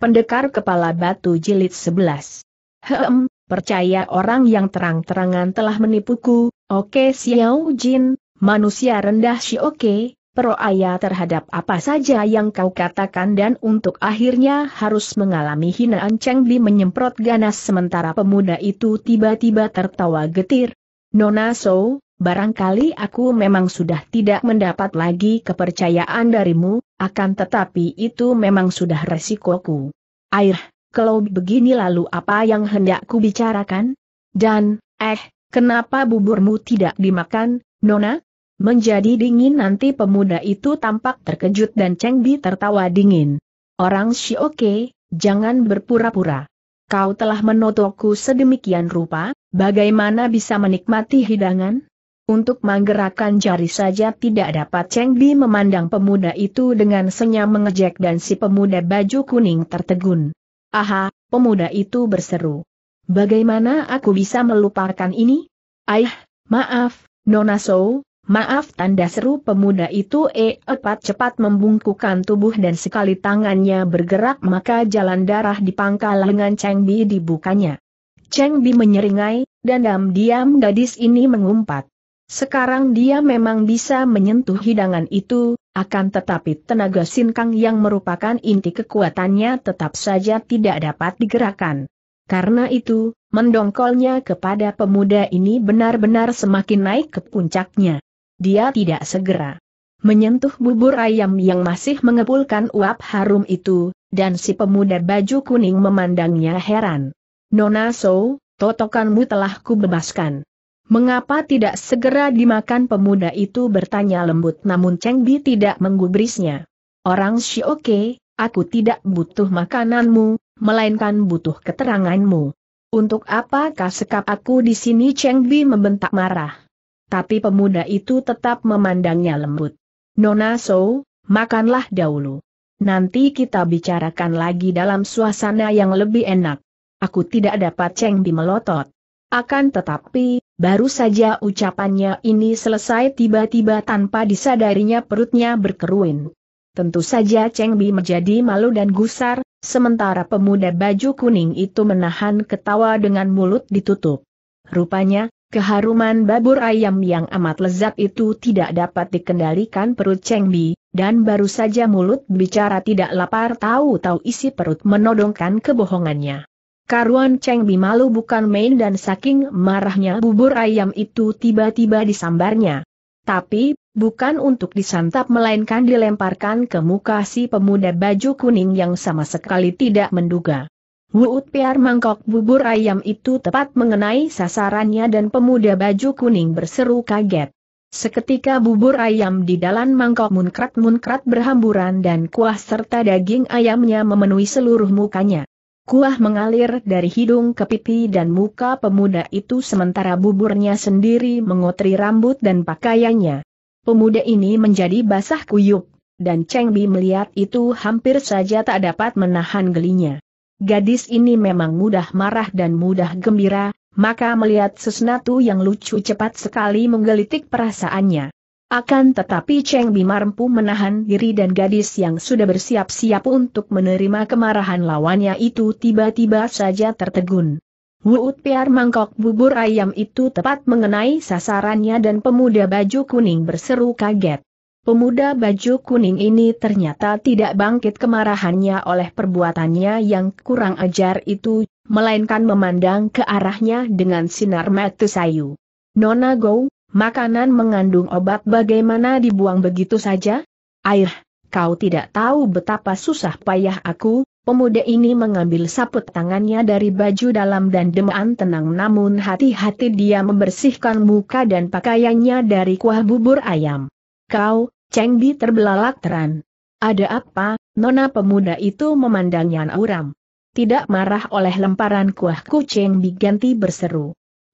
Pendekar Kepala Batu Jilid 11. Hem, percaya orang yang terang-terangan telah menipuku, oke Xiao Jin, manusia rendah si oke, okay, peroaya terhadap apa saja yang kau katakan dan untuk akhirnya harus mengalami hinaan Cheng Li menyemprot ganas sementara pemuda itu tiba-tiba tertawa getir. Nona So, barangkali aku memang sudah tidak mendapat lagi kepercayaan darimu, akan tetapi itu memang sudah resikoku. Air, kalau begini lalu apa yang hendak ku bicarakan? Dan, eh, kenapa buburmu tidak dimakan, Nona? Menjadi dingin nanti pemuda itu tampak terkejut dan cengkih tertawa dingin. Orang si Shioke, jangan berpura-pura. Kau telah menotoku sedemikian rupa, bagaimana bisa menikmati hidangan? Untuk menggerakkan jari saja tidak dapat Cheng Bi memandang pemuda itu dengan senyam mengejek dan si pemuda baju kuning tertegun. Aha, pemuda itu berseru. Bagaimana aku bisa melupakan ini? Aih, maaf, Nona So, maaf tanda seru pemuda itu eh cepat membungkukkan tubuh dan sekali tangannya bergerak maka jalan darah di pangkal lengan Cheng Bi dibukanya. Cheng Bi menyeringai, dan diam-diam gadis ini mengumpat. Sekarang dia memang bisa menyentuh hidangan itu, akan tetapi tenaga sinkang yang merupakan inti kekuatannya tetap saja tidak dapat digerakkan. Karena itu, mendongkolnya kepada pemuda ini benar-benar semakin naik ke puncaknya. Dia tidak segera menyentuh bubur ayam yang masih mengepulkan uap harum itu, dan si pemuda baju kuning memandangnya heran. Nona So, totokanmu telah kubebaskan. Mengapa tidak segera dimakan pemuda itu bertanya lembut namun Cheng Bi tidak menggubrisnya. Orang Shioke, aku tidak butuh makananmu, melainkan butuh keteranganmu. Untuk apakah sekap aku di sini Cheng Bi membentak marah. Tapi pemuda itu tetap memandangnya lembut. Nona So, makanlah dahulu. Nanti kita bicarakan lagi dalam suasana yang lebih enak. Aku tidak dapat Cheng Bi melotot. Akan tetapi, Baru saja ucapannya ini selesai tiba-tiba tanpa disadarinya perutnya berkeruin. Tentu saja Cheng Bi menjadi malu dan gusar, sementara pemuda baju kuning itu menahan ketawa dengan mulut ditutup. Rupanya, keharuman babur ayam yang amat lezat itu tidak dapat dikendalikan perut Cheng Bi, dan baru saja mulut bicara tidak lapar tahu-tahu isi perut menodongkan kebohongannya. Karuan Cheng bi malu bukan main dan saking marahnya bubur ayam itu tiba-tiba disambarnya. Tapi, bukan untuk disantap melainkan dilemparkan ke muka si pemuda baju kuning yang sama sekali tidak menduga. Wuut piar mangkok bubur ayam itu tepat mengenai sasarannya dan pemuda baju kuning berseru kaget. Seketika bubur ayam di dalam mangkok munkrat-munkrat berhamburan dan kuah serta daging ayamnya memenuhi seluruh mukanya. Kuah mengalir dari hidung ke pipi dan muka pemuda itu sementara buburnya sendiri mengotri rambut dan pakaiannya. Pemuda ini menjadi basah kuyup, dan Cheng Bi melihat itu hampir saja tak dapat menahan gelinya. Gadis ini memang mudah marah dan mudah gembira, maka melihat sesuatu yang lucu cepat sekali menggelitik perasaannya. Akan tetapi Cheng Bima mampu menahan diri dan gadis yang sudah bersiap-siap untuk menerima kemarahan lawannya itu tiba-tiba saja tertegun. Wuut Piar mangkok bubur ayam itu tepat mengenai sasarannya dan pemuda baju kuning berseru kaget. Pemuda baju kuning ini ternyata tidak bangkit kemarahannya oleh perbuatannya yang kurang ajar itu, melainkan memandang ke arahnya dengan sinar mata sayu. Nona Gou, Makanan mengandung obat bagaimana dibuang begitu saja? Air, kau tidak tahu betapa susah payah aku, pemuda ini mengambil saput tangannya dari baju dalam dan demaan tenang namun hati-hati dia membersihkan muka dan pakaiannya dari kuah bubur ayam. Kau, Cheng Bi terbelalak teran. Ada apa, nona pemuda itu memandangnya auram. Tidak marah oleh lemparan kuah kucing diganti berseru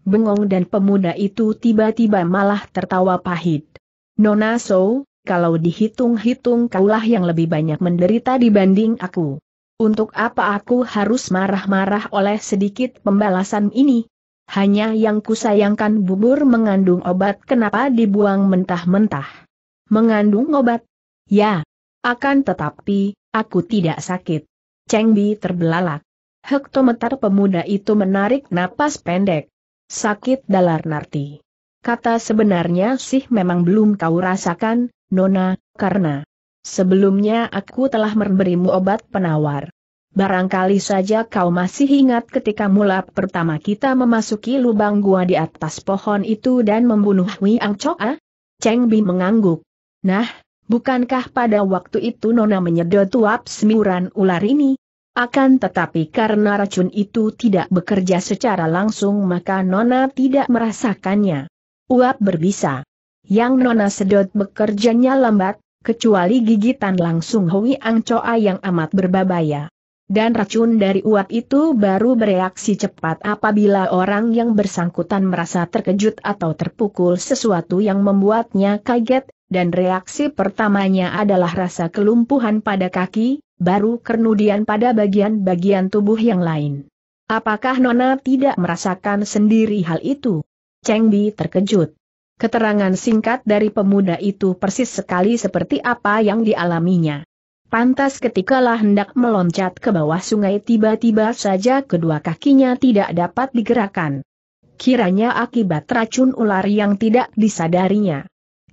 bengong dan pemuda itu tiba-tiba malah tertawa pahit. Nona So, kalau dihitung-hitung kaulah yang lebih banyak menderita dibanding aku. Untuk apa aku harus marah-marah oleh sedikit pembalasan ini? Hanya yang kusayangkan bubur mengandung obat kenapa dibuang mentah-mentah. Mengandung obat? Ya. Akan tetapi, aku tidak sakit. Cheng Bi terbelalak. Hektometer pemuda itu menarik napas pendek sakit dalar narti. Kata sebenarnya sih memang belum kau rasakan, Nona, karena sebelumnya aku telah memberimu obat penawar. Barangkali saja kau masih ingat ketika mula pertama kita memasuki lubang gua di atas pohon itu dan membunuh Wiang Choa? Ah? Cheng Bi mengangguk. Nah, bukankah pada waktu itu Nona menyedot uap semburan ular ini? Akan tetapi karena racun itu tidak bekerja secara langsung maka Nona tidak merasakannya. Uap berbisa. Yang Nona sedot bekerjanya lambat, kecuali gigitan langsung Hui Ang Choa yang amat berbabaya. Dan racun dari uap itu baru bereaksi cepat apabila orang yang bersangkutan merasa terkejut atau terpukul sesuatu yang membuatnya kaget, dan reaksi pertamanya adalah rasa kelumpuhan pada kaki, baru kernudian pada bagian-bagian tubuh yang lain. Apakah Nona tidak merasakan sendiri hal itu? Cheng Bi terkejut. Keterangan singkat dari pemuda itu persis sekali seperti apa yang dialaminya. Pantas ketikalah hendak meloncat ke bawah sungai tiba-tiba saja kedua kakinya tidak dapat digerakkan. Kiranya akibat racun ular yang tidak disadarinya.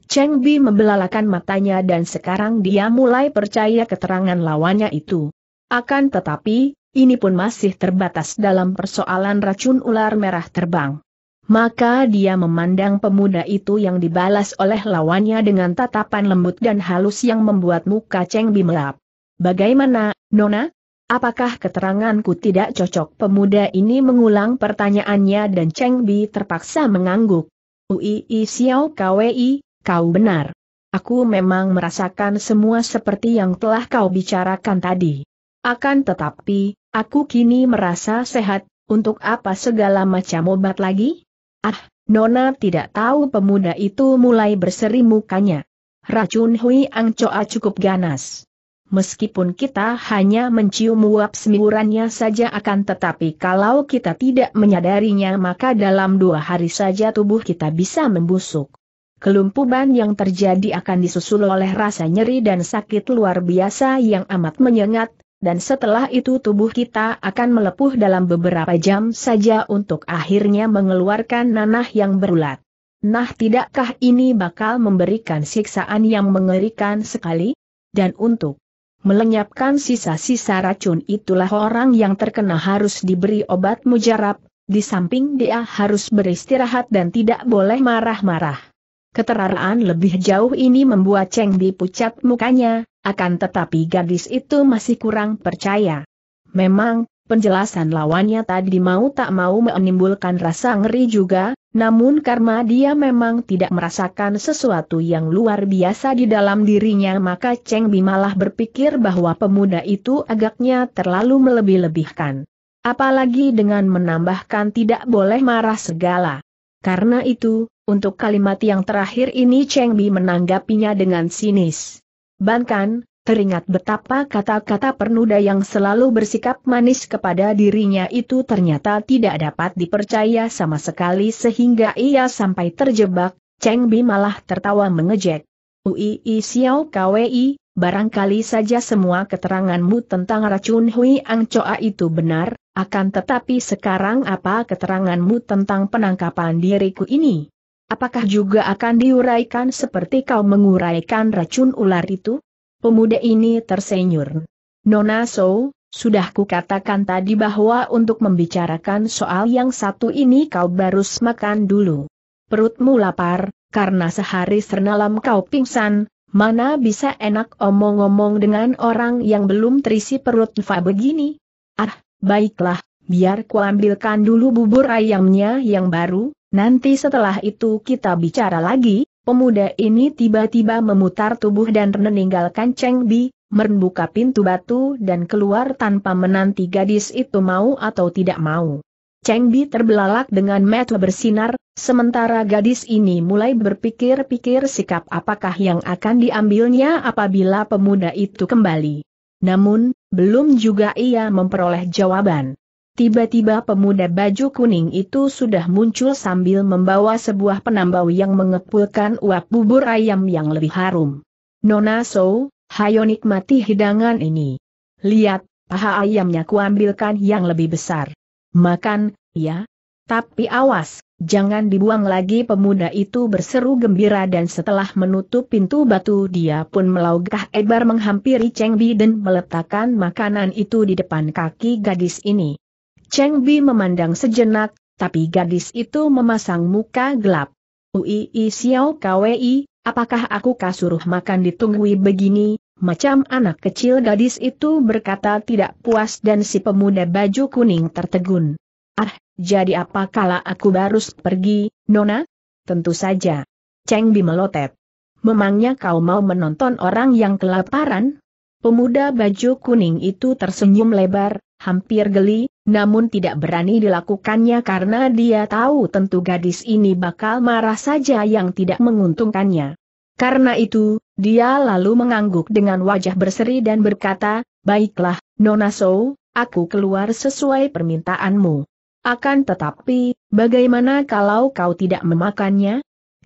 Cheng Bi membelalakan matanya dan sekarang dia mulai percaya keterangan lawannya itu. Akan tetapi, ini pun masih terbatas dalam persoalan racun ular merah terbang maka dia memandang pemuda itu yang dibalas oleh lawannya dengan tatapan lembut dan halus yang membuat muka Cheng Bi melap. Bagaimana, Nona? Apakah keteranganku tidak cocok? Pemuda ini mengulang pertanyaannya dan Cheng Bi terpaksa mengangguk. Ui Xiao Kwei, kau benar. Aku memang merasakan semua seperti yang telah kau bicarakan tadi. Akan tetapi, aku kini merasa sehat, untuk apa segala macam obat lagi? Ah, Nona tidak tahu pemuda itu mulai berseri mukanya. Racun Hui Angcoa cukup ganas. Meskipun kita hanya mencium uap semburannya saja akan tetapi kalau kita tidak menyadarinya maka dalam dua hari saja tubuh kita bisa membusuk. Kelumpuhan yang terjadi akan disusul oleh rasa nyeri dan sakit luar biasa yang amat menyengat, dan setelah itu tubuh kita akan melepuh dalam beberapa jam saja untuk akhirnya mengeluarkan nanah yang berulat. Nah tidakkah ini bakal memberikan siksaan yang mengerikan sekali? Dan untuk melenyapkan sisa-sisa racun itulah orang yang terkena harus diberi obat mujarab, di samping dia harus beristirahat dan tidak boleh marah-marah. Keteraraan lebih jauh ini membuat Cheng Bi pucat mukanya, akan tetapi gadis itu masih kurang percaya. Memang, penjelasan lawannya tadi mau tak mau menimbulkan rasa ngeri juga, namun karena dia memang tidak merasakan sesuatu yang luar biasa di dalam dirinya maka Cheng Bi malah berpikir bahwa pemuda itu agaknya terlalu melebih-lebihkan. Apalagi dengan menambahkan tidak boleh marah segala. Karena itu, untuk kalimat yang terakhir ini Cheng Bi menanggapinya dengan sinis. Bahkan, teringat betapa kata-kata pernuda yang selalu bersikap manis kepada dirinya itu ternyata tidak dapat dipercaya sama sekali sehingga ia sampai terjebak, Cheng Bi malah tertawa mengejek. Ui Xiao Kwei, barangkali saja semua keteranganmu tentang racun Hui Ang Choa itu benar, akan tetapi sekarang apa keteranganmu tentang penangkapan diriku ini? Apakah juga akan diuraikan seperti kau menguraikan racun ular itu? Pemuda ini tersenyum. Nona So, sudah kukatakan tadi bahwa untuk membicarakan soal yang satu ini kau baru makan dulu. Perutmu lapar, karena sehari sernalam kau pingsan, mana bisa enak omong-omong dengan orang yang belum terisi perut Fa begini? Ah, Baiklah, biar kuambilkan dulu bubur ayamnya yang baru, nanti setelah itu kita bicara lagi. Pemuda ini tiba-tiba memutar tubuh dan meninggalkan Cheng Bi, membuka pintu batu dan keluar tanpa menanti gadis itu mau atau tidak mau. Cheng Bi terbelalak dengan mata bersinar, sementara gadis ini mulai berpikir-pikir sikap apakah yang akan diambilnya apabila pemuda itu kembali. Namun, belum juga ia memperoleh jawaban. Tiba-tiba pemuda baju kuning itu sudah muncul sambil membawa sebuah penambau yang mengepulkan uap bubur ayam yang lebih harum. Nona So, hayo nikmati hidangan ini. Lihat, paha ayamnya kuambilkan yang lebih besar. Makan, ya, tapi awas, jangan dibuang lagi pemuda itu berseru gembira dan setelah menutup pintu batu dia pun melaugah ebar menghampiri Cheng Bi dan meletakkan makanan itu di depan kaki gadis ini. Cheng Bi memandang sejenak, tapi gadis itu memasang muka gelap. Ui Xiao Kwei, apakah aku kasuruh makan ditunggui begini, macam anak kecil gadis itu berkata tidak puas dan si pemuda baju kuning tertegun. Ah, jadi apa apakala aku baru pergi, Nona? Tentu saja. Cheng Bi melotet. Memangnya kau mau menonton orang yang kelaparan? Pemuda baju kuning itu tersenyum lebar, hampir geli, namun tidak berani dilakukannya karena dia tahu tentu gadis ini bakal marah saja yang tidak menguntungkannya. Karena itu, dia lalu mengangguk dengan wajah berseri dan berkata, Baiklah, Nona So, aku keluar sesuai permintaanmu. Akan tetapi, bagaimana kalau kau tidak memakannya?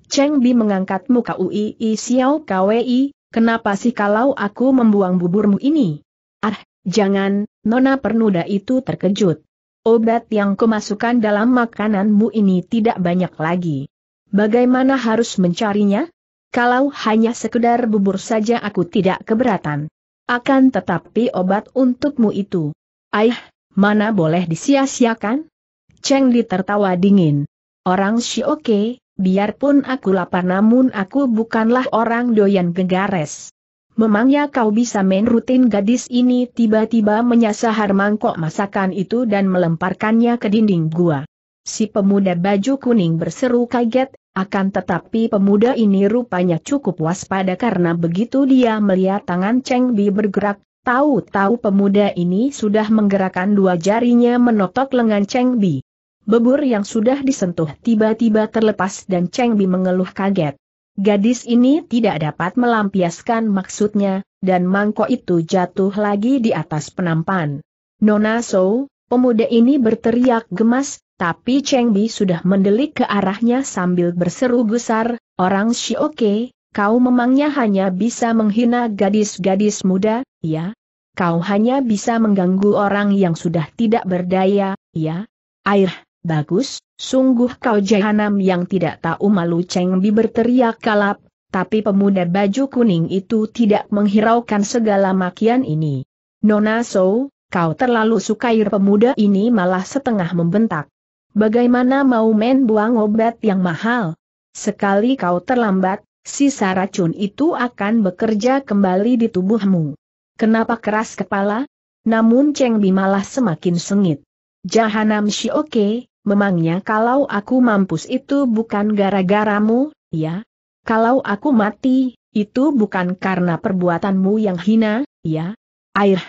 Cheng Bi mengangkat muka Ui Xiao Kwei, kenapa sih kalau aku membuang buburmu ini? Ah, jangan, Nona Pernuda itu terkejut. Obat yang kemasukan dalam makananmu ini tidak banyak lagi. Bagaimana harus mencarinya? Kalau hanya sekedar bubur saja aku tidak keberatan. Akan tetapi obat untukmu itu. Aih, mana boleh disia-siakan? Cheng Li tertawa dingin. Orang Shioke, biarpun aku lapar namun aku bukanlah orang doyan gegares. Memangnya kau bisa main rutin gadis ini tiba-tiba menyasar mangkok masakan itu dan melemparkannya ke dinding gua. Si pemuda baju kuning berseru kaget, akan tetapi pemuda ini rupanya cukup waspada karena begitu dia melihat tangan Cheng Bi bergerak, tahu-tahu pemuda ini sudah menggerakkan dua jarinya menotok lengan Cheng Bi. Bebur yang sudah disentuh tiba-tiba terlepas dan Cheng Bi mengeluh kaget. Gadis ini tidak dapat melampiaskan maksudnya, dan mangkok itu jatuh lagi di atas penampan. Nona So, pemuda ini berteriak gemas, tapi Cheng Bi sudah mendelik ke arahnya sambil berseru gusar, orang Shioke, kau memangnya hanya bisa menghina gadis-gadis muda, ya? Kau hanya bisa mengganggu orang yang sudah tidak berdaya, ya? Air, Bagus, sungguh kau jahanam yang tidak tahu malu Cheng Bi berteriak kalap, tapi pemuda baju kuning itu tidak menghiraukan segala makian ini. Nona So, kau terlalu suka sukai pemuda ini malah setengah membentak. Bagaimana mau men buang obat yang mahal? Sekali kau terlambat, sisa racun itu akan bekerja kembali di tubuhmu. Kenapa keras kepala? Namun Cheng Bi malah semakin sengit. Jahanam Shioke, Memangnya kalau aku mampus itu bukan gara-garamu, ya? Kalau aku mati, itu bukan karena perbuatanmu yang hina, ya? Air,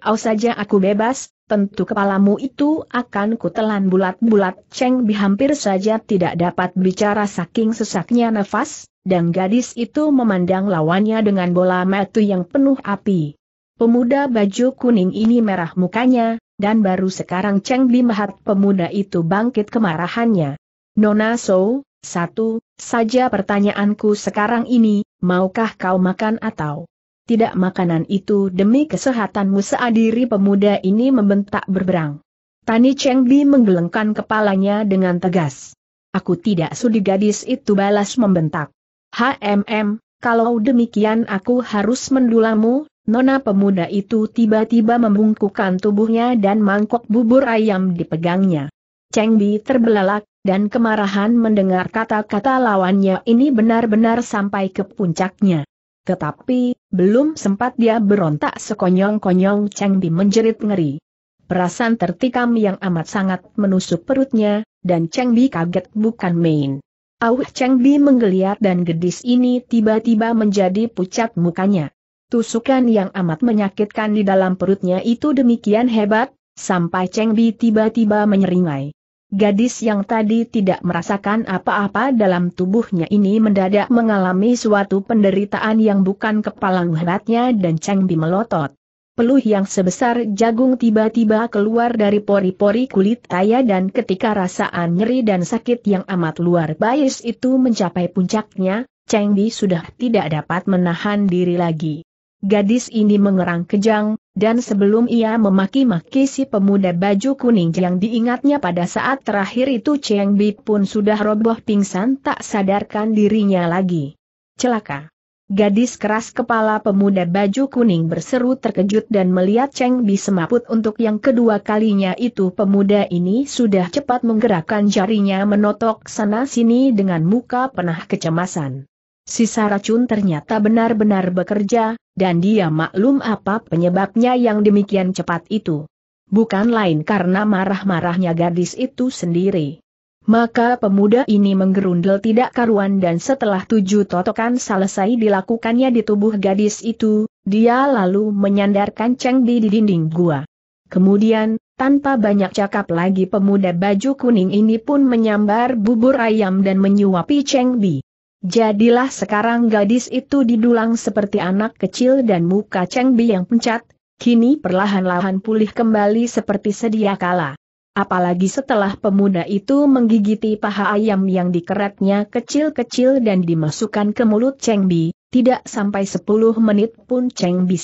au saja aku bebas, tentu kepalamu itu akan kutelan bulat-bulat. Cheng hampir saja tidak dapat bicara saking sesaknya nafas, dan gadis itu memandang lawannya dengan bola mata yang penuh api. Pemuda baju kuning ini merah mukanya, dan baru sekarang Cheng Li Mahat pemuda itu bangkit kemarahannya. Nona So, satu, saja pertanyaanku sekarang ini, maukah kau makan atau tidak makanan itu demi kesehatanmu seadiri pemuda ini membentak berberang. Tani Cheng Li menggelengkan kepalanya dengan tegas. Aku tidak sudi gadis itu balas membentak. HMM, kalau demikian aku harus mendulamu, Nona pemuda itu tiba-tiba membungkukkan tubuhnya dan mangkok bubur ayam dipegangnya. Cheng Bi terbelalak, dan kemarahan mendengar kata-kata lawannya ini benar-benar sampai ke puncaknya. Tetapi, belum sempat dia berontak sekonyong-konyong Cheng Bi menjerit ngeri. Perasaan tertikam yang amat sangat menusuk perutnya, dan Cheng Bi kaget bukan main. Auh Cheng Bi menggeliat dan gedis ini tiba-tiba menjadi pucat mukanya. Tusukan yang amat menyakitkan di dalam perutnya itu demikian hebat, sampai Cheng Bi tiba-tiba menyeringai. Gadis yang tadi tidak merasakan apa-apa dalam tubuhnya ini mendadak mengalami suatu penderitaan yang bukan kepala hebatnya dan Cheng Bi melotot. Peluh yang sebesar jagung tiba-tiba keluar dari pori-pori kulit Taya dan ketika rasaan nyeri dan sakit yang amat luar bias itu mencapai puncaknya, Cheng Bi sudah tidak dapat menahan diri lagi. Gadis ini mengerang kejang, dan sebelum ia memaki-maki si pemuda baju kuning yang diingatnya pada saat terakhir itu Cheng Bi pun sudah roboh pingsan tak sadarkan dirinya lagi. Celaka. Gadis keras kepala pemuda baju kuning berseru terkejut dan melihat Cheng Bi semaput untuk yang kedua kalinya itu pemuda ini sudah cepat menggerakkan jarinya menotok sana-sini dengan muka penuh kecemasan. Sisa racun ternyata benar-benar bekerja, dan dia maklum apa penyebabnya yang demikian cepat itu. Bukan lain karena marah-marahnya gadis itu sendiri. Maka pemuda ini menggerundel tidak karuan dan setelah tujuh totokan selesai dilakukannya di tubuh gadis itu, dia lalu menyandarkan Cheng Bi di dinding gua. Kemudian, tanpa banyak cakap lagi pemuda baju kuning ini pun menyambar bubur ayam dan menyuapi Cheng Bi. Jadilah sekarang gadis itu didulang seperti anak kecil dan muka Cheng yang pencat, kini perlahan-lahan pulih kembali seperti sedia kala. Apalagi setelah pemuda itu menggigiti paha ayam yang dikeretnya kecil-kecil dan dimasukkan ke mulut Cheng tidak sampai 10 menit pun Cheng Bi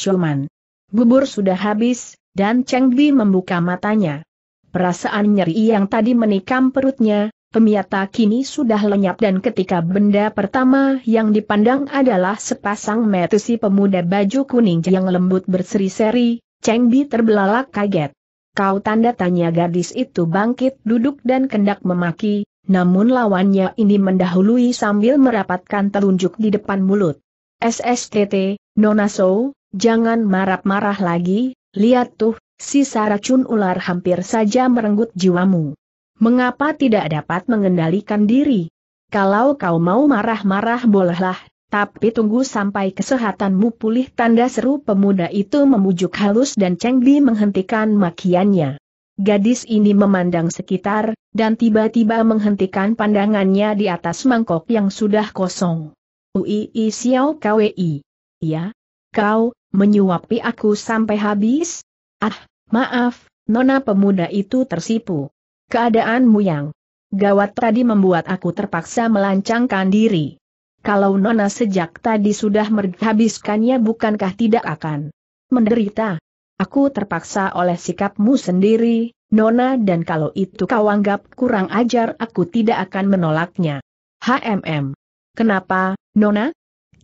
Bubur sudah habis, dan Cheng membuka matanya. Perasaan nyeri yang tadi menikam perutnya, Pemiata kini sudah lenyap dan ketika benda pertama yang dipandang adalah sepasang metusi pemuda baju kuning yang lembut berseri-seri, Cheng Bi terbelalak kaget. Kau tanda tanya gadis itu bangkit duduk dan kendak memaki, namun lawannya ini mendahului sambil merapatkan telunjuk di depan mulut. SSTT, Nona So, jangan marah-marah lagi, lihat tuh, sisa racun ular hampir saja merenggut jiwamu. Mengapa tidak dapat mengendalikan diri? Kalau kau mau marah-marah bolehlah, tapi tunggu sampai kesehatanmu pulih tanda seru pemuda itu memujuk halus dan Cheng menghentikan makiannya. Gadis ini memandang sekitar, dan tiba-tiba menghentikan pandangannya di atas mangkok yang sudah kosong. Ui Xiao Kwei, Ya? Kau, menyuapi aku sampai habis? Ah, maaf, nona pemuda itu tersipu. Keadaanmu yang gawat tadi membuat aku terpaksa melancangkan diri. Kalau Nona sejak tadi sudah menghabiskannya bukankah tidak akan menderita? Aku terpaksa oleh sikapmu sendiri, Nona dan kalau itu kau anggap kurang ajar aku tidak akan menolaknya. HMM. Kenapa, Nona?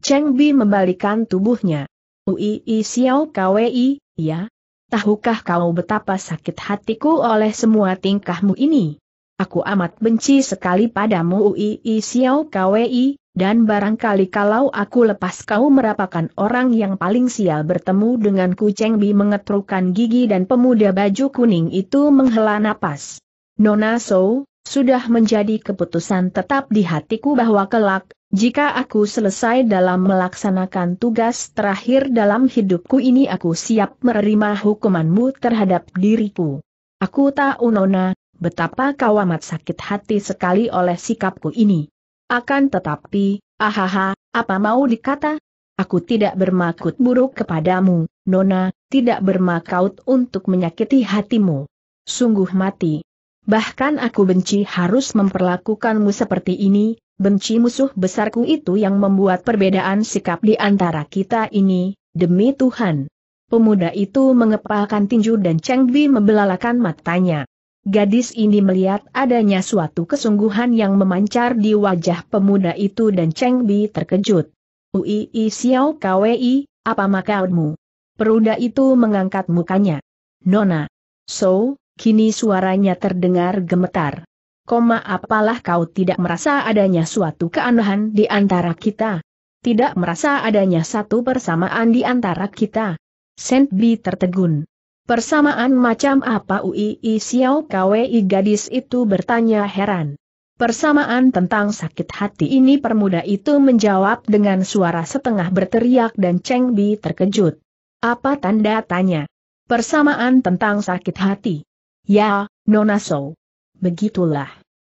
Cheng Bi membalikan tubuhnya. Ui Xiao Kwei, ya, tahukah kau betapa sakit hatiku oleh semua tingkahmu ini? Aku amat benci sekali padamu Ui Xiao Kwei, dan barangkali kalau aku lepas kau merapakan orang yang paling sial bertemu dengan Kucing Bi mengetrukan gigi dan pemuda baju kuning itu menghela napas. Nona So, sudah menjadi keputusan tetap di hatiku bahwa kelak, jika aku selesai dalam melaksanakan tugas terakhir dalam hidupku ini aku siap menerima hukumanmu terhadap diriku. Aku tahu Nona, betapa kau amat sakit hati sekali oleh sikapku ini. Akan tetapi, ahaha, apa mau dikata? Aku tidak bermaksud buruk kepadamu, Nona, tidak bermaksud untuk menyakiti hatimu. Sungguh mati. Bahkan aku benci harus memperlakukanmu seperti ini, benci musuh besarku itu yang membuat perbedaan sikap di antara kita ini, demi Tuhan. Pemuda itu mengepalkan tinju dan Cheng Bi membelalakan matanya. Gadis ini melihat adanya suatu kesungguhan yang memancar di wajah pemuda itu dan Cheng Bi terkejut. Ui Xiao Kwei, apa makaudmu? Peruda itu mengangkat mukanya. Nona. So, kini suaranya terdengar gemetar koma apalah kau tidak merasa adanya suatu keanehan di antara kita? Tidak merasa adanya satu persamaan di antara kita? Saint B tertegun. Persamaan macam apa Ui Xiao Kwei gadis itu bertanya heran. Persamaan tentang sakit hati ini permuda itu menjawab dengan suara setengah berteriak dan Cheng Bi terkejut. Apa tanda tanya? Persamaan tentang sakit hati. Ya, Nona Sou begitulah.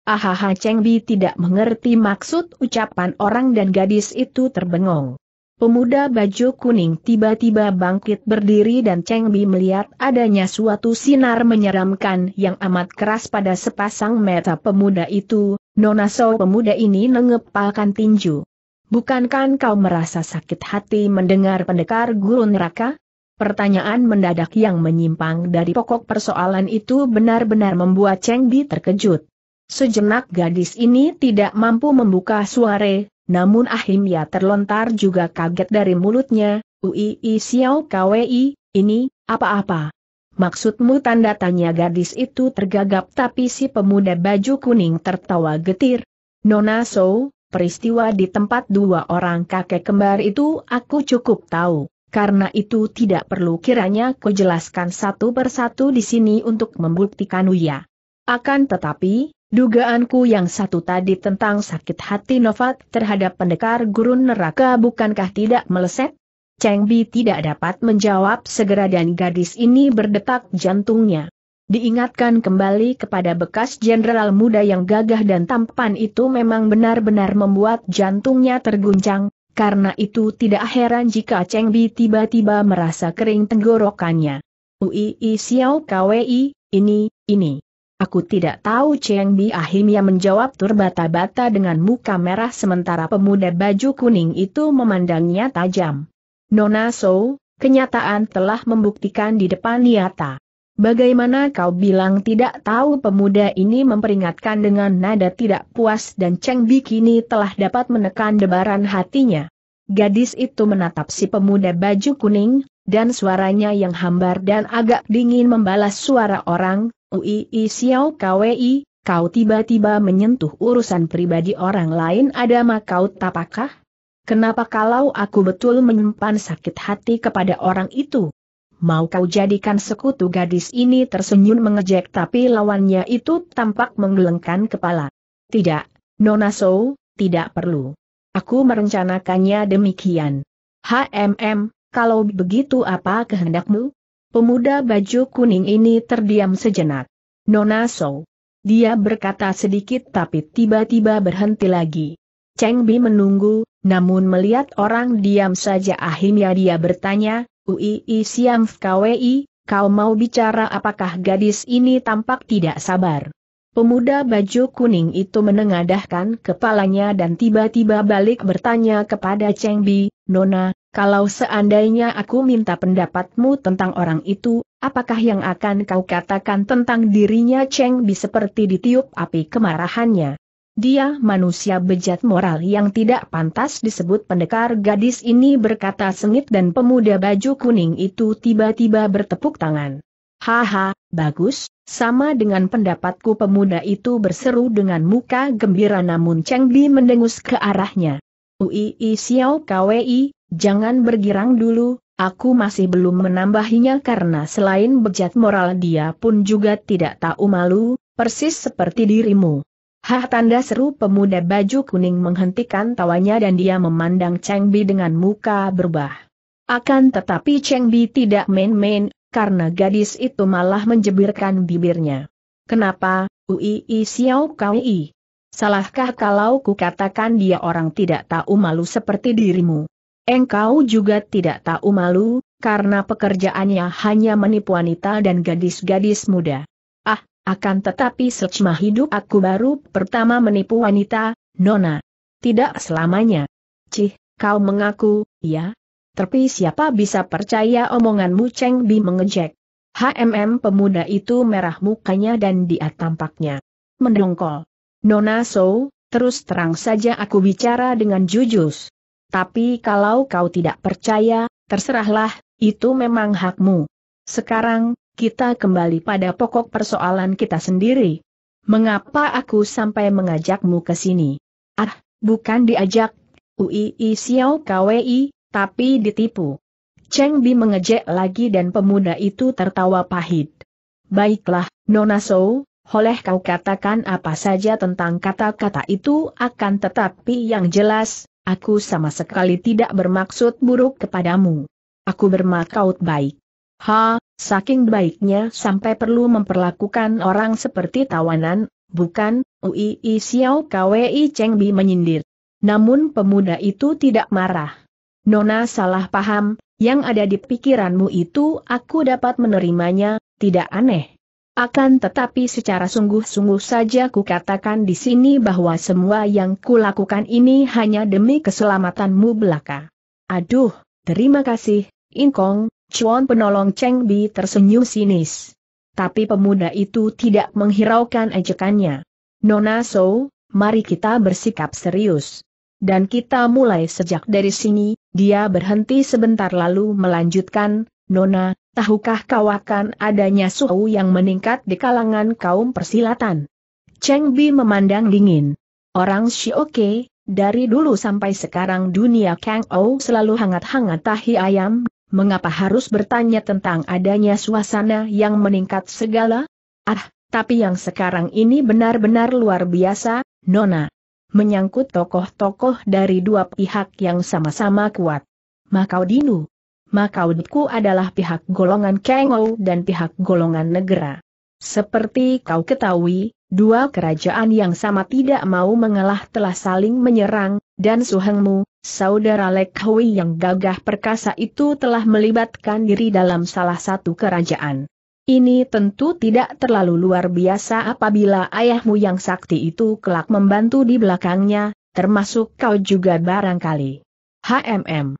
Ahaha Cheng Bi tidak mengerti maksud ucapan orang dan gadis itu terbengong. Pemuda baju kuning tiba-tiba bangkit berdiri dan Cheng Bi melihat adanya suatu sinar menyeramkan yang amat keras pada sepasang mata pemuda itu, Nona So pemuda ini nengepalkan tinju. Bukankah kau merasa sakit hati mendengar pendekar guru neraka? Pertanyaan mendadak yang menyimpang dari pokok persoalan itu benar-benar membuat Cheng Di terkejut. Sejenak gadis ini tidak mampu membuka suara, namun ahimya terlontar juga kaget dari mulutnya, Ui I Xiao Kwei, ini, apa-apa? Maksudmu tanda tanya gadis itu tergagap tapi si pemuda baju kuning tertawa getir. Nona So, peristiwa di tempat dua orang kakek kembar itu aku cukup tahu. Karena itu tidak perlu kiranya ku jelaskan satu persatu di sini untuk membuktikan Uya. Akan tetapi, dugaanku yang satu tadi tentang sakit hati Novat terhadap pendekar gurun neraka bukankah tidak meleset? Cheng Bi tidak dapat menjawab segera dan gadis ini berdetak jantungnya. Diingatkan kembali kepada bekas jenderal muda yang gagah dan tampan itu memang benar-benar membuat jantungnya terguncang, karena itu tidak heran jika Cheng Bi tiba-tiba merasa kering tenggorokannya. Uii Xiao Kwei, ini, ini. Aku tidak tahu Cheng Bi akhirnya menjawab terbata-bata dengan muka merah sementara pemuda baju kuning itu memandangnya tajam. Nona So, kenyataan telah membuktikan di depan nyata. Bagaimana kau bilang tidak tahu pemuda ini memperingatkan dengan nada tidak puas dan Cheng Bikini telah dapat menekan debaran hatinya. Gadis itu menatap si pemuda baju kuning, dan suaranya yang hambar dan agak dingin membalas suara orang, Ui Xiao Kwei, kau tiba-tiba menyentuh urusan pribadi orang lain ada makau tapakah? Kenapa kalau aku betul menyimpan sakit hati kepada orang itu? mau kau jadikan sekutu gadis ini tersenyum mengejek tapi lawannya itu tampak menggelengkan kepala. Tidak, Nona So, tidak perlu. Aku merencanakannya demikian. HMM, kalau begitu apa kehendakmu? Pemuda baju kuning ini terdiam sejenak. Nona So. Dia berkata sedikit tapi tiba-tiba berhenti lagi. Cheng Bi menunggu, namun melihat orang diam saja akhirnya dia bertanya, UII Siam KWI, kau mau bicara apakah gadis ini tampak tidak sabar? Pemuda baju kuning itu menengadahkan kepalanya dan tiba-tiba balik bertanya kepada Cheng Bi, Nona, kalau seandainya aku minta pendapatmu tentang orang itu, apakah yang akan kau katakan tentang dirinya Cheng Bi seperti ditiup api kemarahannya? Dia manusia bejat moral yang tidak pantas disebut pendekar gadis ini berkata sengit dan pemuda baju kuning itu tiba-tiba bertepuk tangan. Haha, bagus, sama dengan pendapatku pemuda itu berseru dengan muka gembira namun Cheng Bi mendengus ke arahnya. Uii Xiao Kwei, jangan bergirang dulu, aku masih belum menambahinya karena selain bejat moral dia pun juga tidak tahu malu, persis seperti dirimu. Hah tanda seru pemuda baju kuning menghentikan tawanya dan dia memandang Cheng Bi dengan muka berubah. Akan tetapi Cheng Bi tidak main-main, karena gadis itu malah menjebirkan bibirnya. Kenapa, Uii Xiao Kaui? Salahkah kalau katakan dia orang tidak tahu malu seperti dirimu? Engkau juga tidak tahu malu, karena pekerjaannya hanya menipu wanita dan gadis-gadis muda. Akan tetapi secma hidup aku baru pertama menipu wanita, Nona. Tidak selamanya. Cih, kau mengaku, ya? Tapi siapa bisa percaya omonganmu Cheng Bi mengejek. HMM pemuda itu merah mukanya dan dia tampaknya mendongkol. Nona So, terus terang saja aku bicara dengan jujur. Tapi kalau kau tidak percaya, terserahlah, itu memang hakmu. Sekarang, kita kembali pada pokok persoalan kita sendiri. Mengapa aku sampai mengajakmu ke sini? Ah, bukan diajak, UII Xiao Kwei, tapi ditipu. Cheng Bi mengejek lagi dan pemuda itu tertawa pahit. Baiklah, Nona So, oleh kau katakan apa saja tentang kata-kata itu akan tetapi yang jelas, aku sama sekali tidak bermaksud buruk kepadamu. Aku bermaksud baik. Ha, Saking baiknya sampai perlu memperlakukan orang seperti tawanan, bukan, Ui Xiao Kwei Cheng Bi menyindir. Namun pemuda itu tidak marah. Nona salah paham, yang ada di pikiranmu itu aku dapat menerimanya, tidak aneh. Akan tetapi secara sungguh-sungguh saja ku katakan di sini bahwa semua yang ku lakukan ini hanya demi keselamatanmu belaka. Aduh, terima kasih, Inkong, Chuan penolong Cheng Bi tersenyum sinis. Tapi pemuda itu tidak menghiraukan ejekannya. Nona So, mari kita bersikap serius. Dan kita mulai sejak dari sini, dia berhenti sebentar lalu melanjutkan, Nona, tahukah kau akan adanya suhu yang meningkat di kalangan kaum persilatan? Cheng Bi memandang dingin. Orang Shioke, dari dulu sampai sekarang dunia Kang Ou selalu hangat-hangat tahi ayam, mengapa harus bertanya tentang adanya suasana yang meningkat segala? Ah, tapi yang sekarang ini benar-benar luar biasa, Nona. Menyangkut tokoh-tokoh dari dua pihak yang sama-sama kuat. Makau Dinu. Makau Diku adalah pihak golongan Kengou dan pihak golongan negara. Seperti kau ketahui, dua kerajaan yang sama tidak mau mengalah telah saling menyerang, dan Suhengmu, Saudara Lek Hui yang gagah perkasa itu telah melibatkan diri dalam salah satu kerajaan. Ini tentu tidak terlalu luar biasa apabila ayahmu yang sakti itu kelak membantu di belakangnya, termasuk kau juga barangkali. HMM.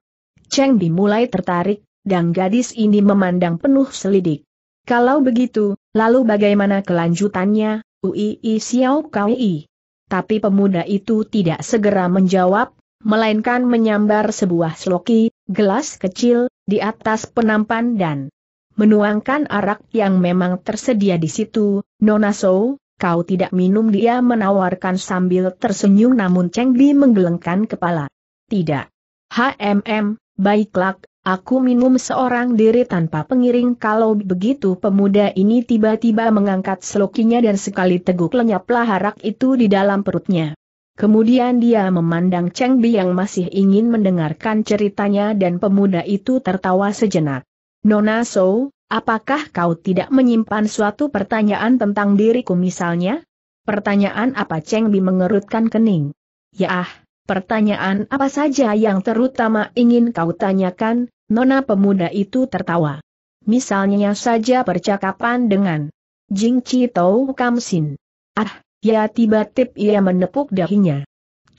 Cheng dimulai tertarik, dan gadis ini memandang penuh selidik. Kalau begitu, lalu bagaimana kelanjutannya, Ui Xiao Kaui? Tapi pemuda itu tidak segera menjawab, melainkan menyambar sebuah sloki, gelas kecil, di atas penampan dan menuangkan arak yang memang tersedia di situ, Nona So, kau tidak minum dia menawarkan sambil tersenyum namun Cheng Li menggelengkan kepala. Tidak. HMM, baiklah, aku minum seorang diri tanpa pengiring kalau begitu pemuda ini tiba-tiba mengangkat selokinya dan sekali teguk lenyaplah arak itu di dalam perutnya. Kemudian dia memandang Cheng Bi yang masih ingin mendengarkan ceritanya dan pemuda itu tertawa sejenak. Nona So, apakah kau tidak menyimpan suatu pertanyaan tentang diriku misalnya? Pertanyaan apa Cheng Bi mengerutkan kening? Ya ah, pertanyaan apa saja yang terutama ingin kau tanyakan, Nona pemuda itu tertawa. Misalnya saja percakapan dengan Jing Chi Tou Kam Sin. Ah, Ya tiba-tiba ia menepuk dahinya.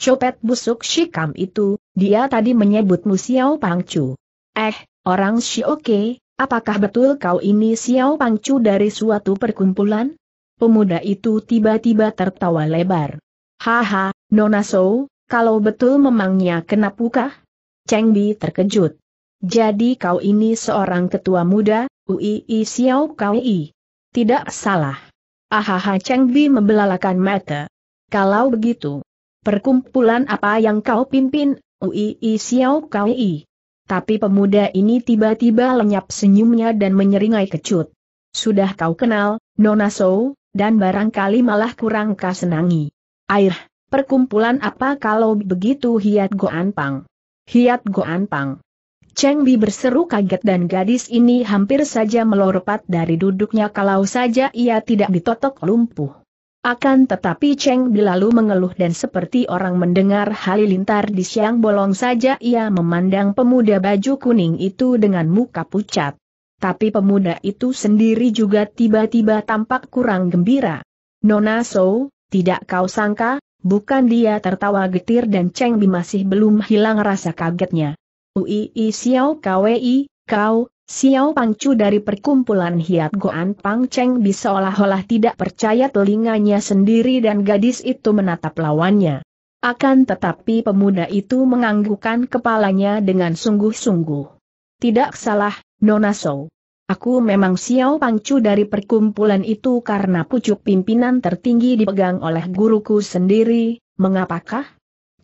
Copet busuk Shikam itu, dia tadi menyebutmu Xiao Pangcu. Eh, orang Shioke, apakah betul kau ini Xiao Pangcu dari suatu perkumpulan? Pemuda itu tiba-tiba tertawa lebar. Haha, Nona Sou, kalau betul memangnya kenapukah? Cheng Bi terkejut. Jadi kau ini seorang ketua muda, UII Xiao Kaui. Tidak salah. Ahaha Cheng Bi membelalakan mata. Kalau begitu, perkumpulan apa yang kau pimpin, Ui Uii Xiao Kui? Tapi pemuda ini tiba-tiba lenyap senyumnya dan menyeringai kecut. Sudah kau kenal, Nona Sou, dan barangkali malah kurang senangi. Air, perkumpulan apa kalau begitu Hiat Goan Pang? Hiat Goan Pang. Cheng Bi berseru kaget dan gadis ini hampir saja melorpat dari duduknya kalau saja ia tidak ditotok lumpuh. Akan tetapi Cheng Bi lalu mengeluh dan seperti orang mendengar halilintar di siang bolong saja ia memandang pemuda baju kuning itu dengan muka pucat. Tapi pemuda itu sendiri juga tiba-tiba tampak kurang gembira. Nona So, tidak kau sangka, bukan dia tertawa getir dan Cheng Bi masih belum hilang rasa kagetnya. Ui Xiao Kwei, kau, Xiao e, Pangcu dari perkumpulan Hiat Goan Pang Cheng bisa olah-olah tidak percaya telinganya sendiri dan gadis itu menatap lawannya. Akan tetapi pemuda itu menganggukkan kepalanya dengan sungguh-sungguh. Tidak salah, Nona so. Aku memang Xiao Pangcu dari perkumpulan itu karena pucuk pimpinan tertinggi dipegang oleh guruku sendiri, mengapakah?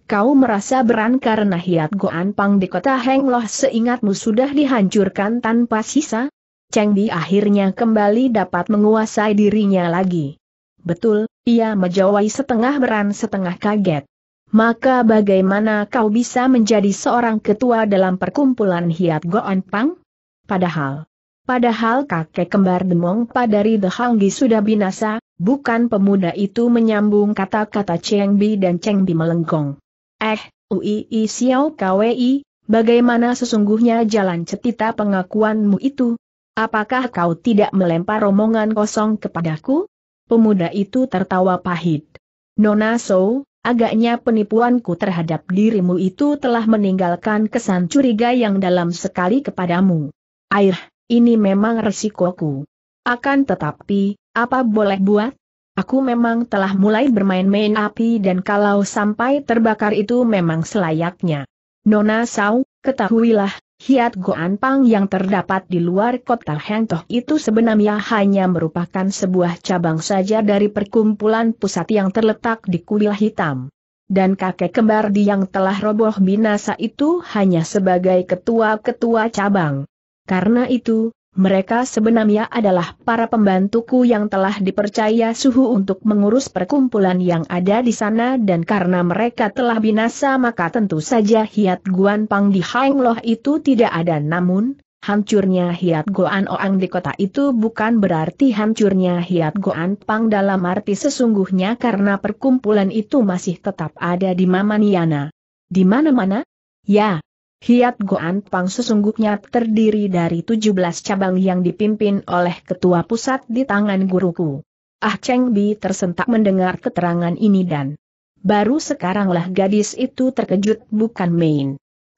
Kau merasa beran karena hiat Goan Pang di kota Heng Loh seingatmu sudah dihancurkan tanpa sisa? Cheng Di akhirnya kembali dapat menguasai dirinya lagi. Betul, ia menjawai setengah beran setengah kaget. Maka bagaimana kau bisa menjadi seorang ketua dalam perkumpulan hiat Goan Pang? Padahal, padahal kakek kembar Demong Padari The Hanggi sudah binasa, bukan pemuda itu menyambung kata-kata Cheng Bi dan Cheng Bi melenggong. Eh, UII Xiao Kwei, bagaimana sesungguhnya jalan cetita pengakuanmu itu? Apakah kau tidak melempar omongan kosong kepadaku? Pemuda itu tertawa pahit. Nona So, agaknya penipuanku terhadap dirimu itu telah meninggalkan kesan curiga yang dalam sekali kepadamu. Air, ini memang resikoku. Akan tetapi, apa boleh buat? Aku memang telah mulai bermain-main api dan kalau sampai terbakar itu memang selayaknya. Nona Sau, ketahuilah, Hiat Goan Pang yang terdapat di luar kota Hengtoh itu sebenarnya hanya merupakan sebuah cabang saja dari perkumpulan pusat yang terletak di kuil hitam. Dan kakek kembar di yang telah roboh binasa itu hanya sebagai ketua-ketua cabang. Karena itu, mereka sebenarnya adalah para pembantuku yang telah dipercaya suhu untuk mengurus perkumpulan yang ada di sana dan karena mereka telah binasa maka tentu saja Hiat Guan Pang di Hang Loh itu tidak ada namun, hancurnya Hiat Guan Oang di kota itu bukan berarti hancurnya Hiat Guan Pang dalam arti sesungguhnya karena perkumpulan itu masih tetap ada di Mamaniana. Di mana-mana? Ya, Hiat Goan Pang sesungguhnya terdiri dari 17 cabang yang dipimpin oleh ketua pusat di tangan guruku. Ah Cheng Bi tersentak mendengar keterangan ini dan baru sekaranglah gadis itu terkejut bukan main.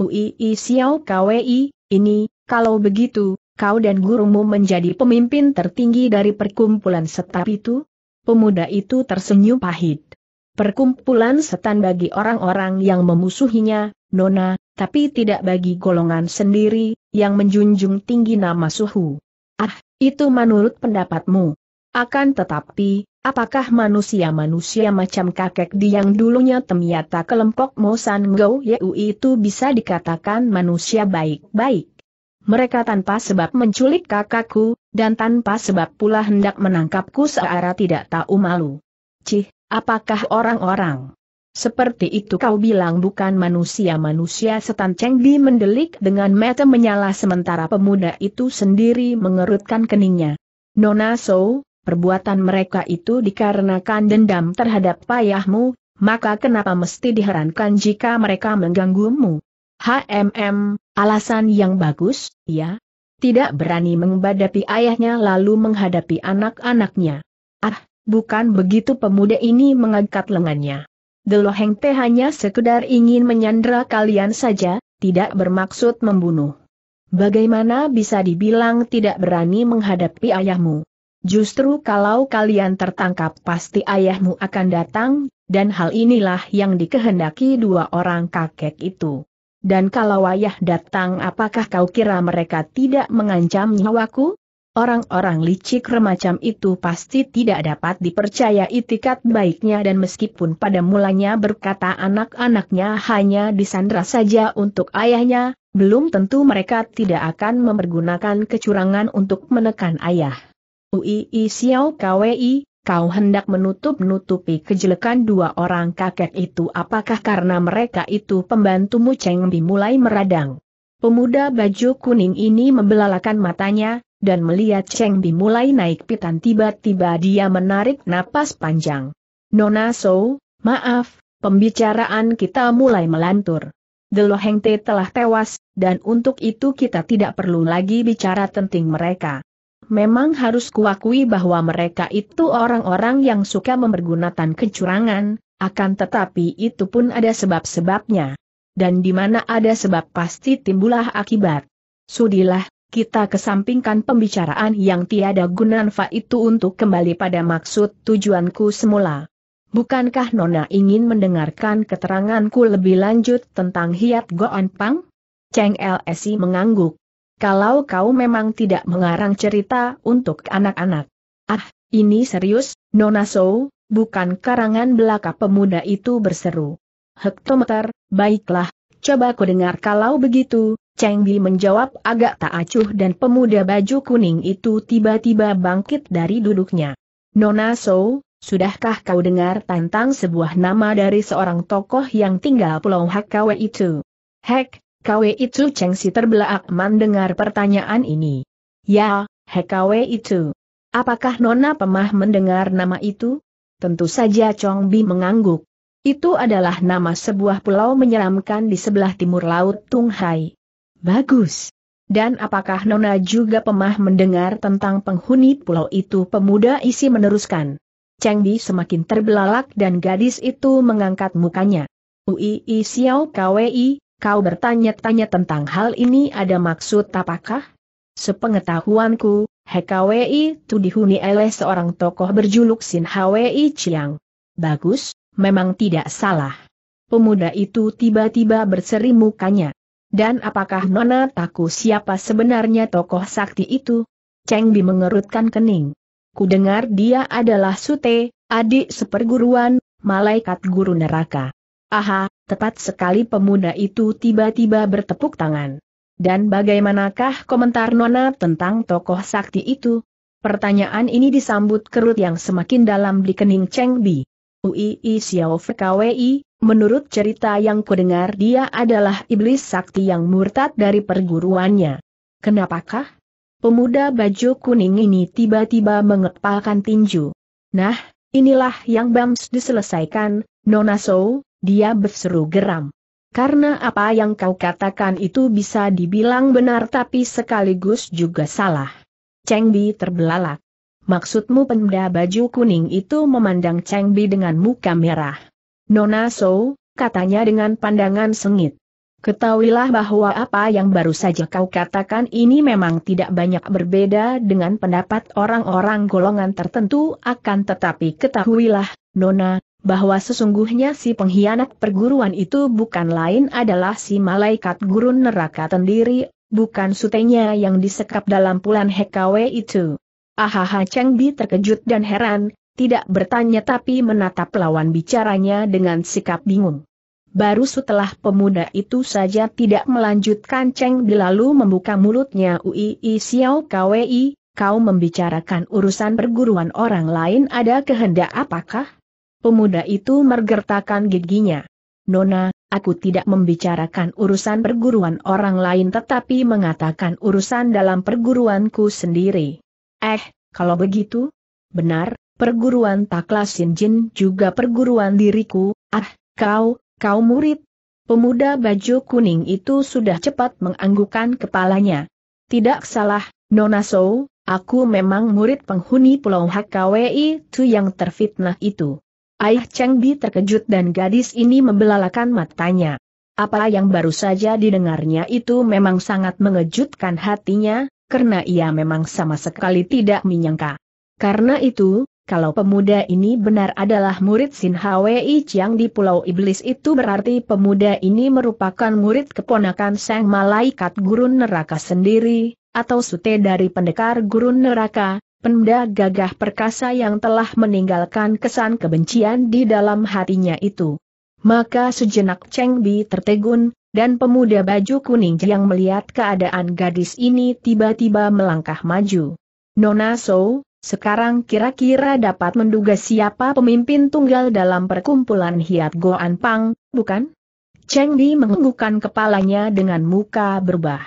Uii Xiao Kwei, ini, kalau begitu, kau dan gurumu menjadi pemimpin tertinggi dari perkumpulan setap itu? Pemuda itu tersenyum pahit. Perkumpulan setan bagi orang-orang yang memusuhinya, Nona, tapi tidak bagi golongan sendiri, yang menjunjung tinggi nama suhu. Ah, itu menurut pendapatmu. Akan tetapi, apakah manusia-manusia macam kakek di yang dulunya temiata kelompok Mosan Gou Yeu itu bisa dikatakan manusia baik-baik? Mereka tanpa sebab menculik kakakku, dan tanpa sebab pula hendak menangkapku searah tidak tahu malu. Cih, apakah orang-orang seperti itu kau bilang bukan manusia-manusia setan Cheng mendelik dengan mata menyala sementara pemuda itu sendiri mengerutkan keningnya. Nona So, perbuatan mereka itu dikarenakan dendam terhadap payahmu, maka kenapa mesti diherankan jika mereka mengganggumu? HMM, alasan yang bagus, ya? Tidak berani menghadapi ayahnya lalu menghadapi anak-anaknya. Ah, bukan begitu pemuda ini mengangkat lengannya. Deloheng Teh hanya sekedar ingin menyandra kalian saja, tidak bermaksud membunuh. Bagaimana bisa dibilang tidak berani menghadapi ayahmu? Justru kalau kalian tertangkap pasti ayahmu akan datang, dan hal inilah yang dikehendaki dua orang kakek itu. Dan kalau ayah datang apakah kau kira mereka tidak mengancam nyawaku? Orang-orang licik remacam itu pasti tidak dapat dipercaya itikat baiknya dan meskipun pada mulanya berkata anak-anaknya hanya disandra saja untuk ayahnya, belum tentu mereka tidak akan mempergunakan kecurangan untuk menekan ayah. Uii Xiao Kwi, kau hendak menutup-nutupi kejelekan dua orang kakek itu apakah karena mereka itu pembantumu Cheng Bi mulai meradang. Pemuda baju kuning ini membelalakan matanya, dan melihat Cheng Bi mulai naik pitan tiba-tiba dia menarik napas panjang. Nona So, maaf, pembicaraan kita mulai melantur. The Heng Te telah tewas, dan untuk itu kita tidak perlu lagi bicara tentang mereka. Memang harus kuakui bahwa mereka itu orang-orang yang suka mempergunakan kecurangan, akan tetapi itu pun ada sebab-sebabnya. Dan di mana ada sebab pasti timbullah akibat. Sudilah, kita kesampingkan pembicaraan yang tiada gunanfa itu untuk kembali pada maksud tujuanku semula. Bukankah Nona ingin mendengarkan keteranganku lebih lanjut tentang Hiat Goan Pang? Cheng LSI mengangguk. Kalau kau memang tidak mengarang cerita untuk anak-anak. Ah, ini serius, Nona Sou, bukan karangan belaka pemuda itu berseru. Hektometer, baiklah, Coba ku dengar kalau begitu, Cheng Bi menjawab agak tak acuh dan pemuda baju kuning itu tiba-tiba bangkit dari duduknya. Nona So, sudahkah kau dengar tentang sebuah nama dari seorang tokoh yang tinggal pulau Hakawe itu? Hek, Kawe itu Cheng Si terbelak mendengar pertanyaan ini. Ya, Hekawe itu. Apakah Nona Pemah mendengar nama itu? Tentu saja Chong Bi mengangguk. Itu adalah nama sebuah pulau menyeramkan di sebelah timur laut Tung Hai. Bagus. Dan apakah Nona juga pemah mendengar tentang penghuni pulau itu pemuda isi meneruskan. Cheng Di semakin terbelalak dan gadis itu mengangkat mukanya. Uii Xiao Kwei, kau bertanya-tanya tentang hal ini ada maksud apakah? Sepengetahuanku, Kwei itu dihuni oleh seorang tokoh berjuluk Sin Hwei Chiang. Bagus, Memang tidak salah. Pemuda itu tiba-tiba berseri mukanya. Dan apakah Nona taku siapa sebenarnya tokoh sakti itu? Cheng Bi mengerutkan kening. Kudengar dia adalah Sute, adik seperguruan, malaikat guru neraka. Aha, tepat sekali pemuda itu tiba-tiba bertepuk tangan. Dan bagaimanakah komentar Nona tentang tokoh sakti itu? Pertanyaan ini disambut kerut yang semakin dalam di kening Cheng Bi. Uii Xiao Fkwi, menurut cerita yang kudengar dia adalah iblis sakti yang murtad dari perguruannya. Kenapakah? Pemuda baju kuning ini tiba-tiba mengepalkan tinju. Nah, inilah yang Bams diselesaikan, Nona So, dia berseru geram. Karena apa yang kau katakan itu bisa dibilang benar tapi sekaligus juga salah. Cheng Bi terbelalak. Maksudmu pemda baju kuning itu memandang Cheng Bi dengan muka merah. Nona So, katanya dengan pandangan sengit. Ketahuilah bahwa apa yang baru saja kau katakan ini memang tidak banyak berbeda dengan pendapat orang-orang golongan tertentu akan tetapi ketahuilah, Nona, bahwa sesungguhnya si pengkhianat perguruan itu bukan lain adalah si malaikat gurun neraka sendiri, bukan sutenya yang disekap dalam pulan Hekwe itu. Ahaha Cheng Bi terkejut dan heran, tidak bertanya tapi menatap lawan bicaranya dengan sikap bingung. Baru setelah pemuda itu saja tidak melanjutkan Cheng Bi lalu membuka mulutnya Ui Xiao Kwei, kau membicarakan urusan perguruan orang lain ada kehendak apakah? Pemuda itu mergertakan giginya. Nona, aku tidak membicarakan urusan perguruan orang lain tetapi mengatakan urusan dalam perguruanku sendiri. Eh, kalau begitu? Benar, perguruan Takla Sinjin juga perguruan diriku, ah, kau, kau murid. Pemuda baju kuning itu sudah cepat menganggukan kepalanya. Tidak salah, Nona So, aku memang murid penghuni pulau HKWI itu yang terfitnah itu. Ayah Cheng Bi terkejut dan gadis ini membelalakan matanya. Apa yang baru saja didengarnya itu memang sangat mengejutkan hatinya, karena ia memang sama sekali tidak menyangka. Karena itu, kalau pemuda ini benar adalah murid Sin Hwi Chiang di Pulau Iblis itu berarti pemuda ini merupakan murid keponakan sang malaikat gurun neraka sendiri, atau sute dari pendekar gurun neraka, Penda gagah perkasa yang telah meninggalkan kesan kebencian di dalam hatinya itu. Maka sejenak Cheng Bi tertegun, dan pemuda baju kuning yang melihat keadaan gadis ini tiba-tiba melangkah maju. Nona So, sekarang kira-kira dapat menduga siapa pemimpin tunggal dalam perkumpulan Hiat Goan Pang, bukan? Cheng Di menganggukkan kepalanya dengan muka berubah.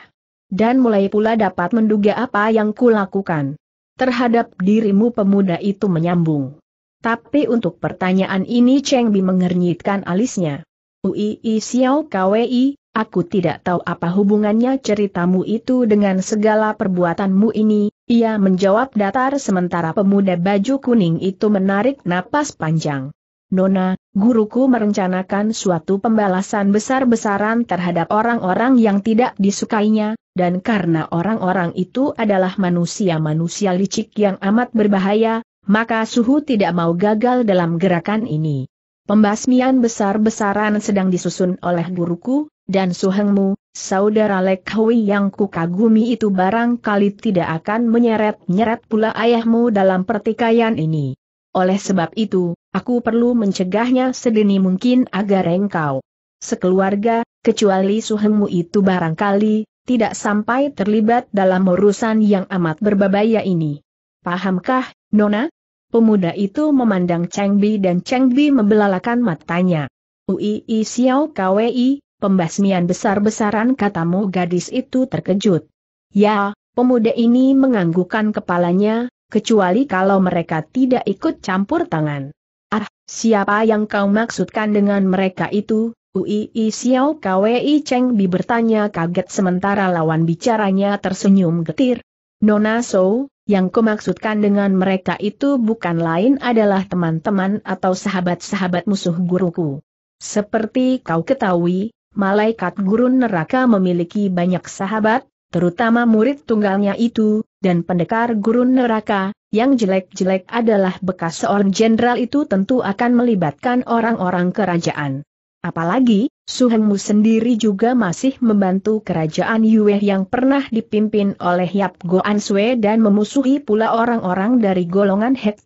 Dan mulai pula dapat menduga apa yang kulakukan. Terhadap dirimu pemuda itu menyambung. Tapi untuk pertanyaan ini Cheng Bi mengernyitkan alisnya. Ui Xiao Kwei, aku tidak tahu apa hubungannya ceritamu itu dengan segala perbuatanmu ini, ia menjawab datar sementara pemuda baju kuning itu menarik napas panjang. Nona, guruku merencanakan suatu pembalasan besar-besaran terhadap orang-orang yang tidak disukainya, dan karena orang-orang itu adalah manusia-manusia licik yang amat berbahaya, maka suhu tidak mau gagal dalam gerakan ini. Pembasmian besar-besaran sedang disusun oleh guruku, dan suhengmu, saudara Lek yang kukagumi itu barangkali tidak akan menyeret-nyeret pula ayahmu dalam pertikaian ini. Oleh sebab itu, aku perlu mencegahnya sedini mungkin agar engkau sekeluarga, kecuali suhengmu itu barangkali, tidak sampai terlibat dalam urusan yang amat berbahaya ini. Pahamkah, Nona? Pemuda itu memandang Cheng Bi dan Cheng Bi membelalakan matanya. Uii Xiao Kwei, pembasmian besar-besaran katamu gadis itu terkejut. Ya, pemuda ini menganggukkan kepalanya, kecuali kalau mereka tidak ikut campur tangan. Ah, siapa yang kau maksudkan dengan mereka itu? Uii Xiao Kwei, Cheng Bi bertanya kaget sementara lawan bicaranya tersenyum getir. Nona So, yang kumaksudkan dengan mereka itu bukan lain adalah teman-teman atau sahabat-sahabat musuh guruku. Seperti kau ketahui, malaikat gurun neraka memiliki banyak sahabat, terutama murid tunggalnya itu, dan pendekar gurun neraka, yang jelek-jelek adalah bekas seorang jenderal itu tentu akan melibatkan orang-orang kerajaan. Apalagi, Suhengmu sendiri juga masih membantu kerajaan Yue yang pernah dipimpin oleh Yap Goan Sue dan memusuhi pula orang-orang dari golongan Hek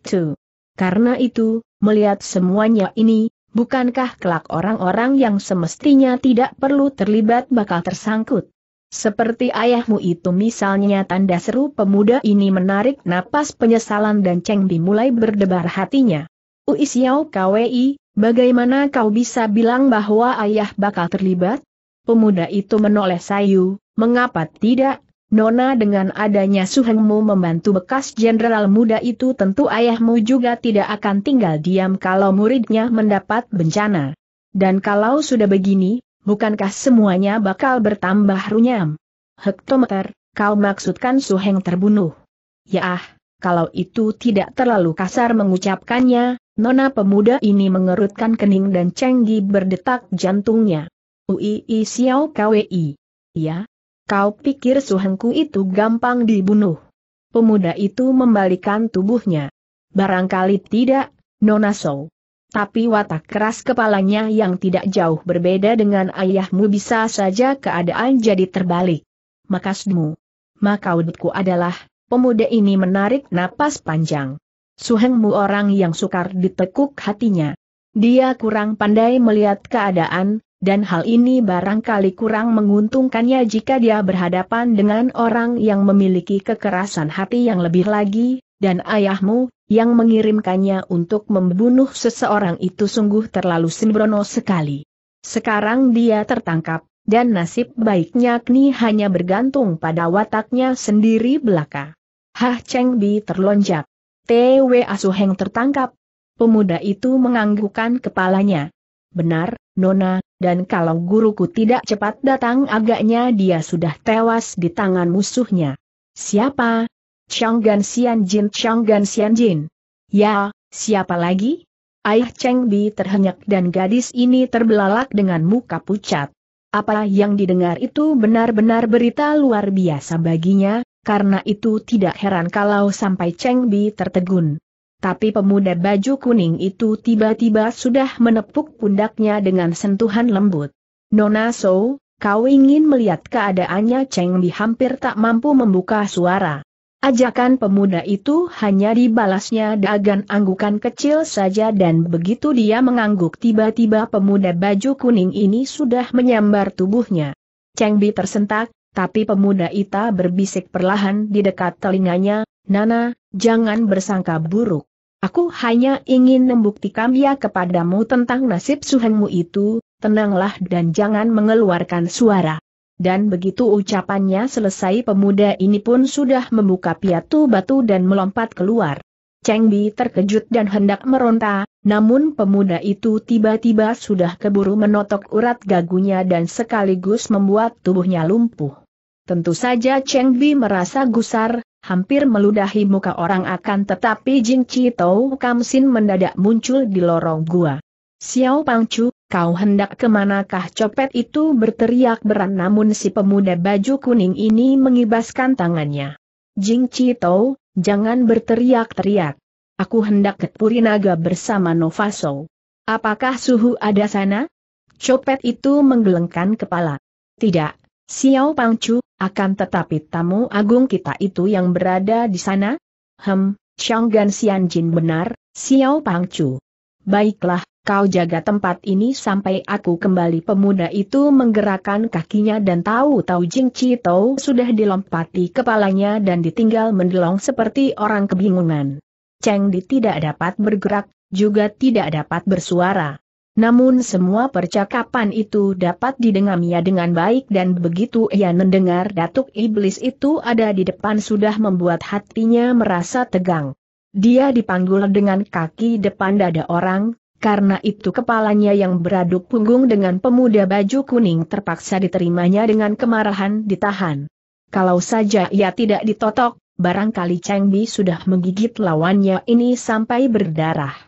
Karena itu, melihat semuanya ini, bukankah kelak orang-orang yang semestinya tidak perlu terlibat bakal tersangkut? Seperti ayahmu itu misalnya tanda seru pemuda ini menarik napas penyesalan dan Cheng Bi mulai berdebar hatinya. Uisiao Kwei. Bagaimana kau bisa bilang bahwa ayah bakal terlibat? Pemuda itu menoleh sayu, mengapa tidak? Nona dengan adanya suhengmu membantu bekas jenderal muda itu tentu ayahmu juga tidak akan tinggal diam kalau muridnya mendapat bencana. Dan kalau sudah begini, bukankah semuanya bakal bertambah runyam? Hektometer, kau maksudkan suheng terbunuh? Ya ah, kalau itu tidak terlalu kasar mengucapkannya, Nona pemuda ini mengerutkan kening dan cenggi berdetak jantungnya. Uii Xiao Kwi. Ya? Kau pikir suhengku itu gampang dibunuh? Pemuda itu membalikan tubuhnya. Barangkali tidak, Nona Sou. Tapi watak keras kepalanya yang tidak jauh berbeda dengan ayahmu bisa saja keadaan jadi terbalik. Makasdmu. Makaudku adalah, pemuda ini menarik napas panjang. Suhengmu orang yang sukar ditekuk hatinya. Dia kurang pandai melihat keadaan, dan hal ini barangkali kurang menguntungkannya jika dia berhadapan dengan orang yang memiliki kekerasan hati yang lebih lagi, dan ayahmu, yang mengirimkannya untuk membunuh seseorang itu sungguh terlalu sembrono sekali. Sekarang dia tertangkap, dan nasib baiknya kini hanya bergantung pada wataknya sendiri belaka. Hah Cheng Bi terlonjak. TW Asuheng tertangkap. Pemuda itu menganggukkan kepalanya. Benar, Nona, dan kalau guruku tidak cepat datang agaknya dia sudah tewas di tangan musuhnya. Siapa? Changgan Xianjin Xian Jin. Ya, siapa lagi? Ayah Cheng Bi terhenyak dan gadis ini terbelalak dengan muka pucat. Apa yang didengar itu benar-benar berita luar biasa baginya, karena itu tidak heran kalau sampai Cheng Bi tertegun. Tapi pemuda baju kuning itu tiba-tiba sudah menepuk pundaknya dengan sentuhan lembut. Nona So, kau ingin melihat keadaannya Cheng Bi hampir tak mampu membuka suara. Ajakan pemuda itu hanya dibalasnya dengan anggukan kecil saja dan begitu dia mengangguk tiba-tiba pemuda baju kuning ini sudah menyambar tubuhnya. Cheng Bi tersentak, tapi pemuda Ita berbisik perlahan di dekat telinganya, Nana, jangan bersangka buruk. Aku hanya ingin membuktikan dia kepadamu tentang nasib suhengmu itu, tenanglah dan jangan mengeluarkan suara. Dan begitu ucapannya selesai pemuda ini pun sudah membuka piatu batu dan melompat keluar. Cheng Bi terkejut dan hendak meronta, namun pemuda itu tiba-tiba sudah keburu menotok urat gagunya dan sekaligus membuat tubuhnya lumpuh. Tentu saja Cheng Bi merasa gusar, hampir meludahi muka orang akan tetapi Jing Chi Tau Sin mendadak muncul di lorong gua. Xiao Pang Chu, kau hendak kemanakah copet itu berteriak berat namun si pemuda baju kuning ini mengibaskan tangannya. Jing Chi Tau, jangan berteriak-teriak. Aku hendak ke Purinaga bersama Novaso. Apakah suhu ada sana? Copet itu menggelengkan kepala. Tidak, Xiao Pangcu, akan tetapi tamu agung kita itu yang berada di sana? Hem, Xian Jin benar, Xiao Pangcu. Baiklah, kau jaga tempat ini sampai aku kembali pemuda itu menggerakkan kakinya dan tahu-tahu Jing tahu sudah dilompati kepalanya dan ditinggal mendelong seperti orang kebingungan. Cheng Di tidak dapat bergerak, juga tidak dapat bersuara. Namun semua percakapan itu dapat didengarnya dengan baik dan begitu ia mendengar datuk iblis itu ada di depan sudah membuat hatinya merasa tegang. Dia dipanggul dengan kaki depan dada orang, karena itu kepalanya yang beraduk punggung dengan pemuda baju kuning terpaksa diterimanya dengan kemarahan ditahan. Kalau saja ia tidak ditotok, barangkali Cheng Bi sudah menggigit lawannya ini sampai berdarah.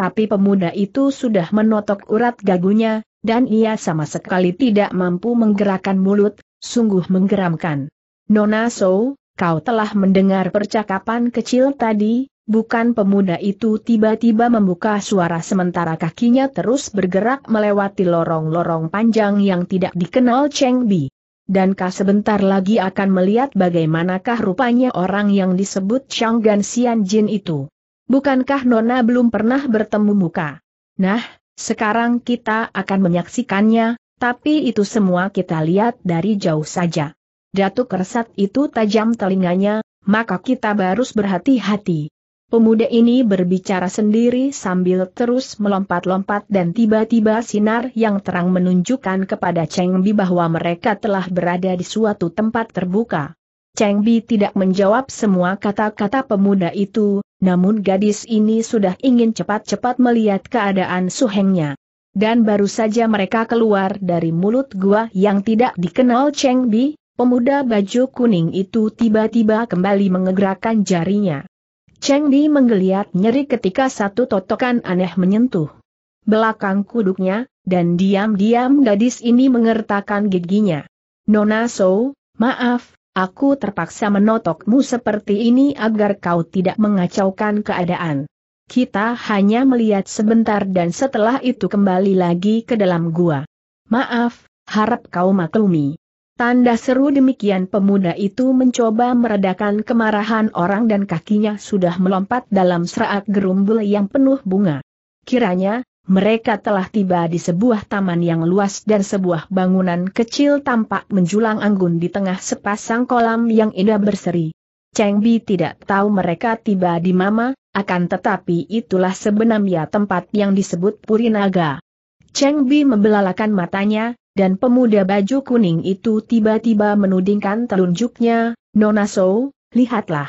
Tapi pemuda itu sudah menotok urat gagunya, dan ia sama sekali tidak mampu menggerakkan mulut, sungguh menggeramkan. Nona So, kau telah mendengar percakapan kecil tadi, bukan pemuda itu tiba-tiba membuka suara sementara kakinya terus bergerak melewati lorong-lorong panjang yang tidak dikenal Cheng Bi. Dan kah sebentar lagi akan melihat bagaimanakah rupanya orang yang disebut Chang Gan Xian Jin itu. Bukankah Nona belum pernah bertemu muka? Nah, sekarang kita akan menyaksikannya, tapi itu semua kita lihat dari jauh saja. Datuk Kersat itu tajam telinganya, maka kita harus berhati-hati. Pemuda ini berbicara sendiri sambil terus melompat-lompat dan tiba-tiba sinar yang terang menunjukkan kepada Cheng Bi bahwa mereka telah berada di suatu tempat terbuka. Cheng Bi tidak menjawab semua kata-kata pemuda itu, namun gadis ini sudah ingin cepat-cepat melihat keadaan suhengnya. Dan baru saja mereka keluar dari mulut gua yang tidak dikenal Cheng Bi, pemuda baju kuning itu tiba-tiba kembali menggerakkan jarinya. Cheng Bi menggeliat nyeri ketika satu totokan aneh menyentuh belakang kuduknya, dan diam-diam gadis ini mengertakkan giginya. Nona So, maaf, Aku terpaksa menotokmu seperti ini agar kau tidak mengacaukan keadaan. Kita hanya melihat sebentar dan setelah itu kembali lagi ke dalam gua. Maaf, harap kau maklumi. Tanda seru demikian pemuda itu mencoba meredakan kemarahan orang dan kakinya sudah melompat dalam serak gerumbul yang penuh bunga. Kiranya, mereka telah tiba di sebuah taman yang luas dan sebuah bangunan kecil tampak menjulang anggun di tengah sepasang kolam yang indah berseri. Cheng Bi tidak tahu mereka tiba di mana, akan tetapi itulah sebenarnya tempat yang disebut Purinaga. Cheng Bi membelalakan matanya, dan pemuda baju kuning itu tiba-tiba menudingkan telunjuknya, Nona So, lihatlah.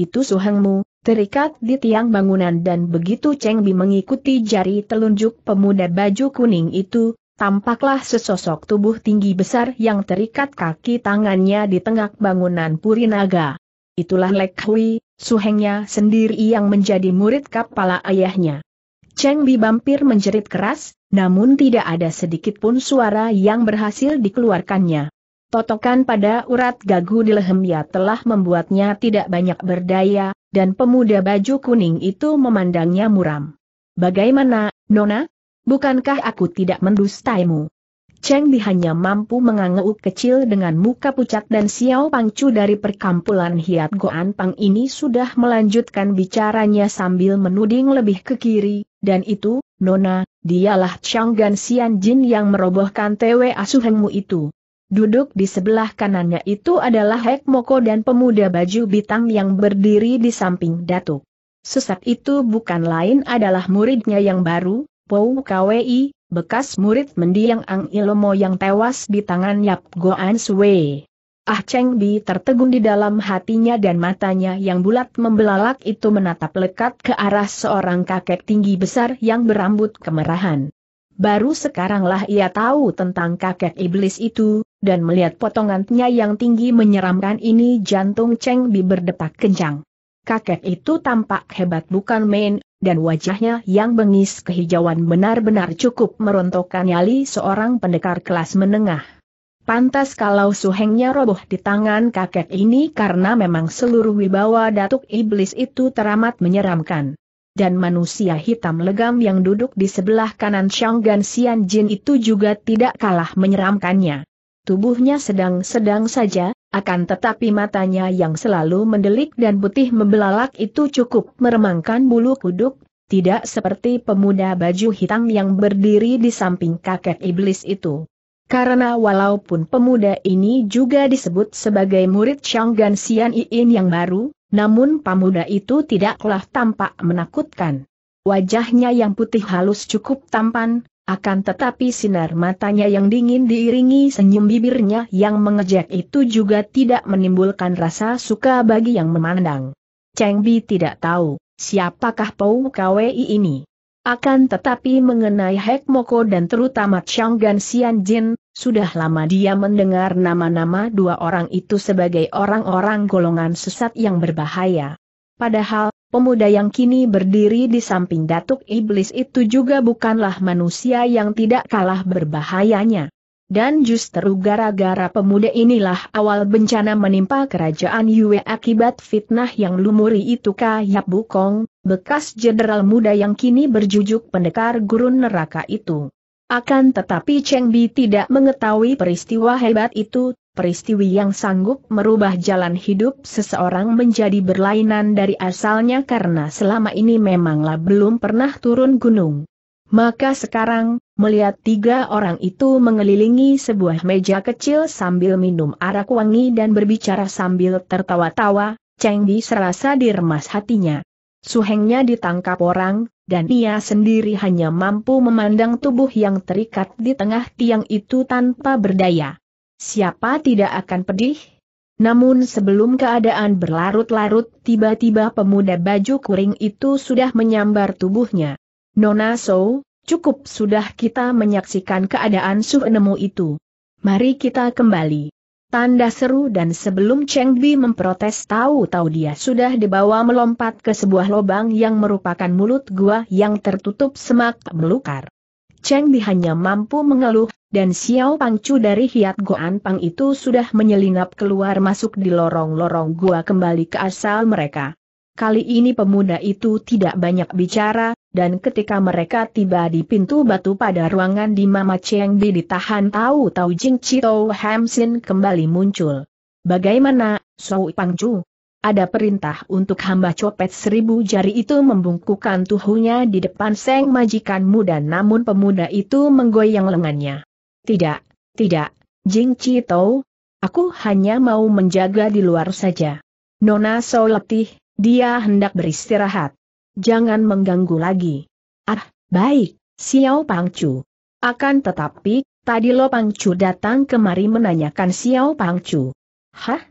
Itu suhengmu, terikat di tiang bangunan dan begitu Cheng Bi mengikuti jari telunjuk pemuda baju kuning itu, tampaklah sesosok tubuh tinggi besar yang terikat kaki tangannya di tengah bangunan Purinaga. Itulah Lek Hui, suhengnya sendiri yang menjadi murid kepala ayahnya. Cheng Bi Bampir menjerit keras, namun tidak ada sedikit pun suara yang berhasil dikeluarkannya. Totokan pada urat gagu di lehemnya telah membuatnya tidak banyak berdaya, dan pemuda baju kuning itu memandangnya muram. Bagaimana, Nona? Bukankah aku tidak mendustaimu? Cheng Di hanya mampu mengangguk kecil dengan muka pucat dan Xiao Pangcu dari perkampulan Hiat Goan Pang ini sudah melanjutkan bicaranya sambil menuding lebih ke kiri, dan itu, Nona, dialah Chang Gan Xian Jin yang merobohkan TW Asuhengmu itu. Duduk di sebelah kanannya itu adalah Hek Moko dan pemuda baju bitang yang berdiri di samping Datuk. Sesat itu bukan lain adalah muridnya yang baru, Pou Kwei, bekas murid mendiang Ang Ilomo yang tewas di tangan Yap Goan Sui. Ah Cheng Bi tertegun di dalam hatinya dan matanya yang bulat membelalak itu menatap lekat ke arah seorang kakek tinggi besar yang berambut kemerahan. Baru sekaranglah ia tahu tentang kakek iblis itu, dan melihat potongannya yang tinggi menyeramkan ini jantung Cheng Bi berdetak kencang. Kakek itu tampak hebat bukan main, dan wajahnya yang bengis kehijauan benar-benar cukup merontokkan nyali seorang pendekar kelas menengah. Pantas kalau suhengnya roboh di tangan kakek ini karena memang seluruh wibawa datuk iblis itu teramat menyeramkan. Dan manusia hitam legam yang duduk di sebelah kanan Shang Gan Xian Jin itu juga tidak kalah menyeramkannya. Tubuhnya sedang-sedang saja, akan tetapi matanya yang selalu mendelik dan putih membelalak itu cukup meremangkan bulu kuduk, tidak seperti pemuda baju hitam yang berdiri di samping kakek iblis itu. Karena walaupun pemuda ini juga disebut sebagai murid Shanggan Sian Iin yang baru, namun pemuda itu tidaklah tampak menakutkan. Wajahnya yang putih halus cukup tampan, akan tetapi sinar matanya yang dingin diiringi senyum bibirnya yang mengejek itu juga tidak menimbulkan rasa suka bagi yang memandang. Cheng Bi tidak tahu, siapakah Pou Kwei ini. Akan tetapi mengenai Hek Moko dan terutama Chang Gan Xian Jin, sudah lama dia mendengar nama-nama dua orang itu sebagai orang-orang golongan sesat yang berbahaya. Padahal, pemuda yang kini berdiri di samping Datuk Iblis itu juga bukanlah manusia yang tidak kalah berbahayanya. Dan justru gara-gara pemuda inilah awal bencana menimpa kerajaan Yue akibat fitnah yang lumuri itu Kayap Bukong, bekas jenderal muda yang kini berjujuk pendekar gurun neraka itu. Akan tetapi Cheng Bi tidak mengetahui peristiwa hebat itu, peristiwi yang sanggup merubah jalan hidup seseorang menjadi berlainan dari asalnya karena selama ini memanglah belum pernah turun gunung. Maka sekarang, melihat tiga orang itu mengelilingi sebuah meja kecil sambil minum arak wangi dan berbicara sambil tertawa-tawa, Cheng Di serasa diremas hatinya. Suhengnya ditangkap orang, dan ia sendiri hanya mampu memandang tubuh yang terikat di tengah tiang itu tanpa berdaya siapa tidak akan pedih? Namun sebelum keadaan berlarut-larut, tiba-tiba pemuda baju kuring itu sudah menyambar tubuhnya. Nona So, cukup sudah kita menyaksikan keadaan suh nemu itu. Mari kita kembali. Tanda seru dan sebelum Cheng Bi memprotes tahu-tahu dia sudah dibawa melompat ke sebuah lubang yang merupakan mulut gua yang tertutup semak melukar. Cheng Li hanya mampu mengeluh, dan Xiao Pangcu dari Hiat Goan Pang itu sudah menyelinap keluar masuk di lorong-lorong gua kembali ke asal mereka. Kali ini pemuda itu tidak banyak bicara, dan ketika mereka tiba di pintu batu pada ruangan di Mama Cheng Li ditahan tahu-tahu Jing Chito Hamsin kembali muncul. Bagaimana, Xiao Pangcu? Ada perintah untuk hamba copet seribu jari itu membungkukkan tuhunya di depan seng majikan muda namun pemuda itu menggoyang lengannya. Tidak, tidak, Jing Chi Tau, aku hanya mau menjaga di luar saja. Nona so letih, dia hendak beristirahat. Jangan mengganggu lagi. Ah, baik, Xiao Pangcu. Akan tetapi, tadi Lo Pangcu datang kemari menanyakan Xiao Pangcu. Hah?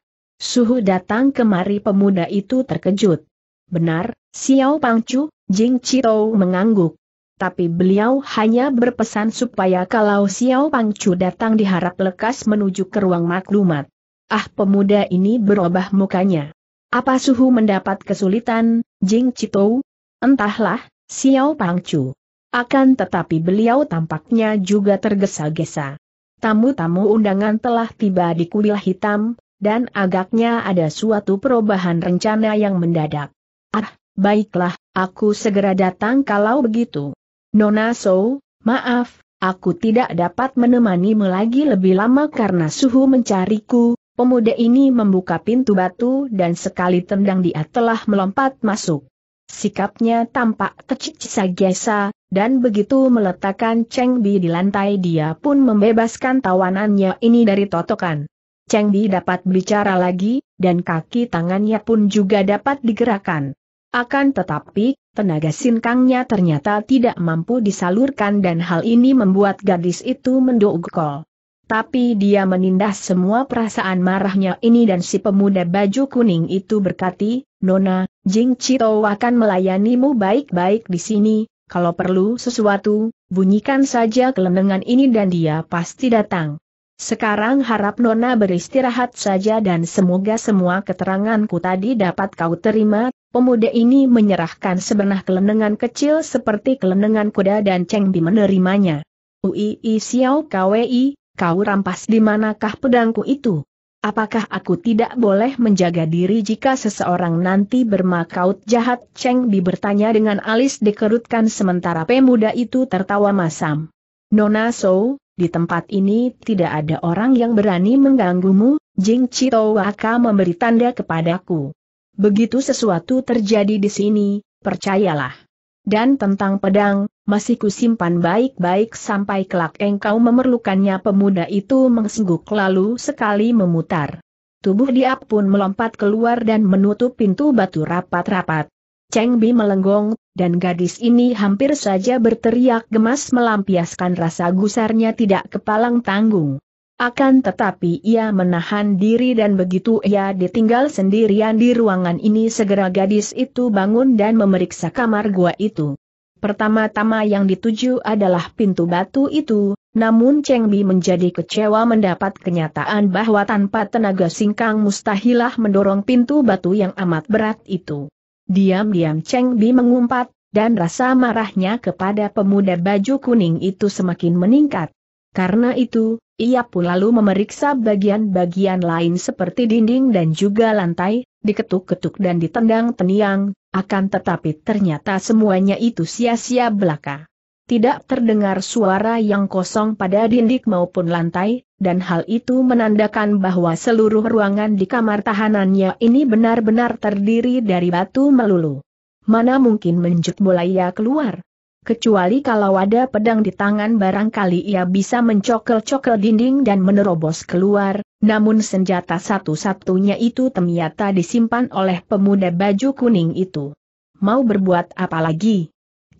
Suhu datang kemari pemuda itu terkejut. Benar, Xiao Pangcu, Jing Chito mengangguk. Tapi beliau hanya berpesan supaya kalau Xiao Pangcu datang diharap lekas menuju ke ruang maklumat. Ah pemuda ini berubah mukanya. Apa Suhu mendapat kesulitan, Jing Chito? Entahlah, Xiao Pangcu. Akan tetapi beliau tampaknya juga tergesa-gesa. Tamu-tamu undangan telah tiba di kuil hitam, dan agaknya ada suatu perubahan rencana yang mendadak. Ah, baiklah, aku segera datang kalau begitu. Nona So, maaf, aku tidak dapat menemanimu lagi lebih lama karena suhu mencariku. Pemuda ini membuka pintu batu dan sekali tendang dia telah melompat masuk. Sikapnya tampak kecicisa gesa, dan begitu meletakkan Cheng Bi di lantai dia pun membebaskan tawanannya ini dari totokan. Cheng Di dapat bicara lagi, dan kaki tangannya pun juga dapat digerakkan. Akan tetapi, tenaga sinkangnya ternyata tidak mampu disalurkan dan hal ini membuat gadis itu mendogkol. Tapi dia menindas semua perasaan marahnya ini dan si pemuda baju kuning itu berkati, Nona, Jing Chito akan melayanimu baik-baik di sini, kalau perlu sesuatu, bunyikan saja kelenengan ini dan dia pasti datang. Sekarang harap Nona beristirahat saja dan semoga semua keteranganku tadi dapat kau terima. Pemuda ini menyerahkan sebenah kelenengan kecil seperti kelenengan kuda dan Cheng Bi menerimanya. Ui Xiao Kwei, kau rampas di manakah pedangku itu? Apakah aku tidak boleh menjaga diri jika seseorang nanti bermakaut jahat? Cheng Bi bertanya dengan alis dikerutkan sementara pemuda itu tertawa masam. Nona So, di tempat ini tidak ada orang yang berani mengganggumu, Jing Chito Waka memberi tanda kepadaku. Begitu sesuatu terjadi di sini, percayalah. Dan tentang pedang, masih kusimpan baik-baik sampai kelak engkau memerlukannya pemuda itu mengsengguk lalu sekali memutar. Tubuh dia pun melompat keluar dan menutup pintu batu rapat-rapat. Cheng Bi melenggong, dan gadis ini hampir saja berteriak gemas melampiaskan rasa gusarnya tidak kepalang tanggung. Akan tetapi ia menahan diri dan begitu ia ditinggal sendirian di ruangan ini segera gadis itu bangun dan memeriksa kamar gua itu. Pertama-tama yang dituju adalah pintu batu itu, namun Cheng Bi menjadi kecewa mendapat kenyataan bahwa tanpa tenaga singkang mustahilah mendorong pintu batu yang amat berat itu. Diam-diam Cheng Bi mengumpat, dan rasa marahnya kepada pemuda baju kuning itu semakin meningkat. Karena itu, ia pun lalu memeriksa bagian-bagian lain seperti dinding dan juga lantai, diketuk-ketuk dan ditendang teniang, akan tetapi ternyata semuanya itu sia-sia belaka tidak terdengar suara yang kosong pada dinding maupun lantai, dan hal itu menandakan bahwa seluruh ruangan di kamar tahanannya ini benar-benar terdiri dari batu melulu. Mana mungkin menjut bola ia keluar? Kecuali kalau ada pedang di tangan barangkali ia bisa mencokel-cokel dinding dan menerobos keluar, namun senjata satu-satunya itu ternyata disimpan oleh pemuda baju kuning itu. Mau berbuat apa lagi?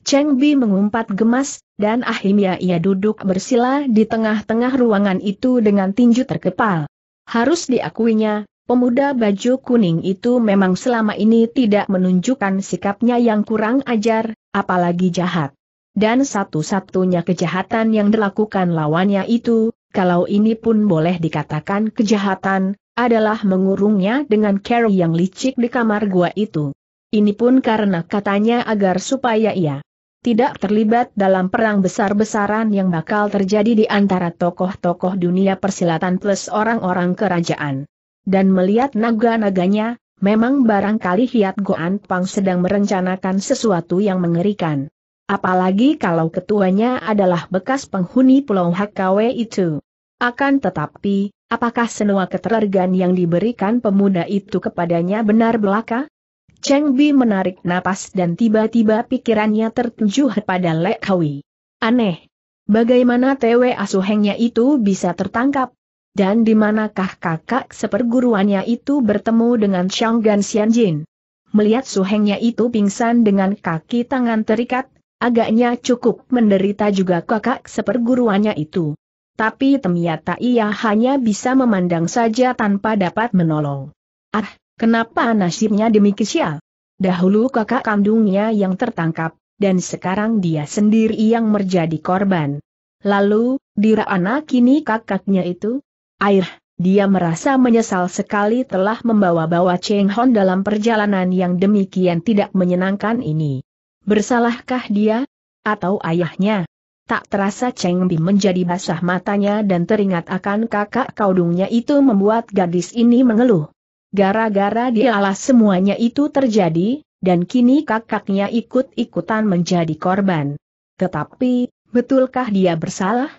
Cheng Bi mengumpat gemas, dan akhirnya ia duduk bersila di tengah-tengah ruangan itu dengan tinju terkepal. Harus diakuinya, pemuda baju kuning itu memang selama ini tidak menunjukkan sikapnya yang kurang ajar, apalagi jahat. Dan satu-satunya kejahatan yang dilakukan lawannya itu, kalau ini pun boleh dikatakan kejahatan, adalah mengurungnya dengan Carrie yang licik di kamar gua itu. Ini pun karena katanya agar supaya ia tidak terlibat dalam perang besar-besaran yang bakal terjadi di antara tokoh-tokoh dunia persilatan plus orang-orang kerajaan. Dan melihat naga-naganya, memang barangkali Hiat Goan Pang sedang merencanakan sesuatu yang mengerikan. Apalagi kalau ketuanya adalah bekas penghuni Pulau Hakawe itu. Akan tetapi, apakah semua keterlarian yang diberikan pemuda itu kepadanya benar belaka? Cheng Bi menarik napas dan tiba-tiba pikirannya tertuju pada Lek Kawi. Aneh. Bagaimana Tewe Asuhengnya itu bisa tertangkap? Dan di manakah kakak seperguruannya itu bertemu dengan Xiang Gan Jin? Melihat Suhengnya itu pingsan dengan kaki tangan terikat, agaknya cukup menderita juga kakak seperguruannya itu. Tapi ternyata ia hanya bisa memandang saja tanpa dapat menolong. Ah, Kenapa nasibnya demikian? sial? Dahulu kakak kandungnya yang tertangkap, dan sekarang dia sendiri yang menjadi korban. Lalu, dira anak kini kakaknya itu? Air, dia merasa menyesal sekali telah membawa-bawa Cheng Hon dalam perjalanan yang demikian tidak menyenangkan ini. Bersalahkah dia? Atau ayahnya? Tak terasa Cheng Bi menjadi basah matanya dan teringat akan kakak kaudungnya itu membuat gadis ini mengeluh. Gara-gara dialah semuanya itu terjadi, dan kini kakaknya ikut-ikutan menjadi korban. Tetapi, betulkah dia bersalah?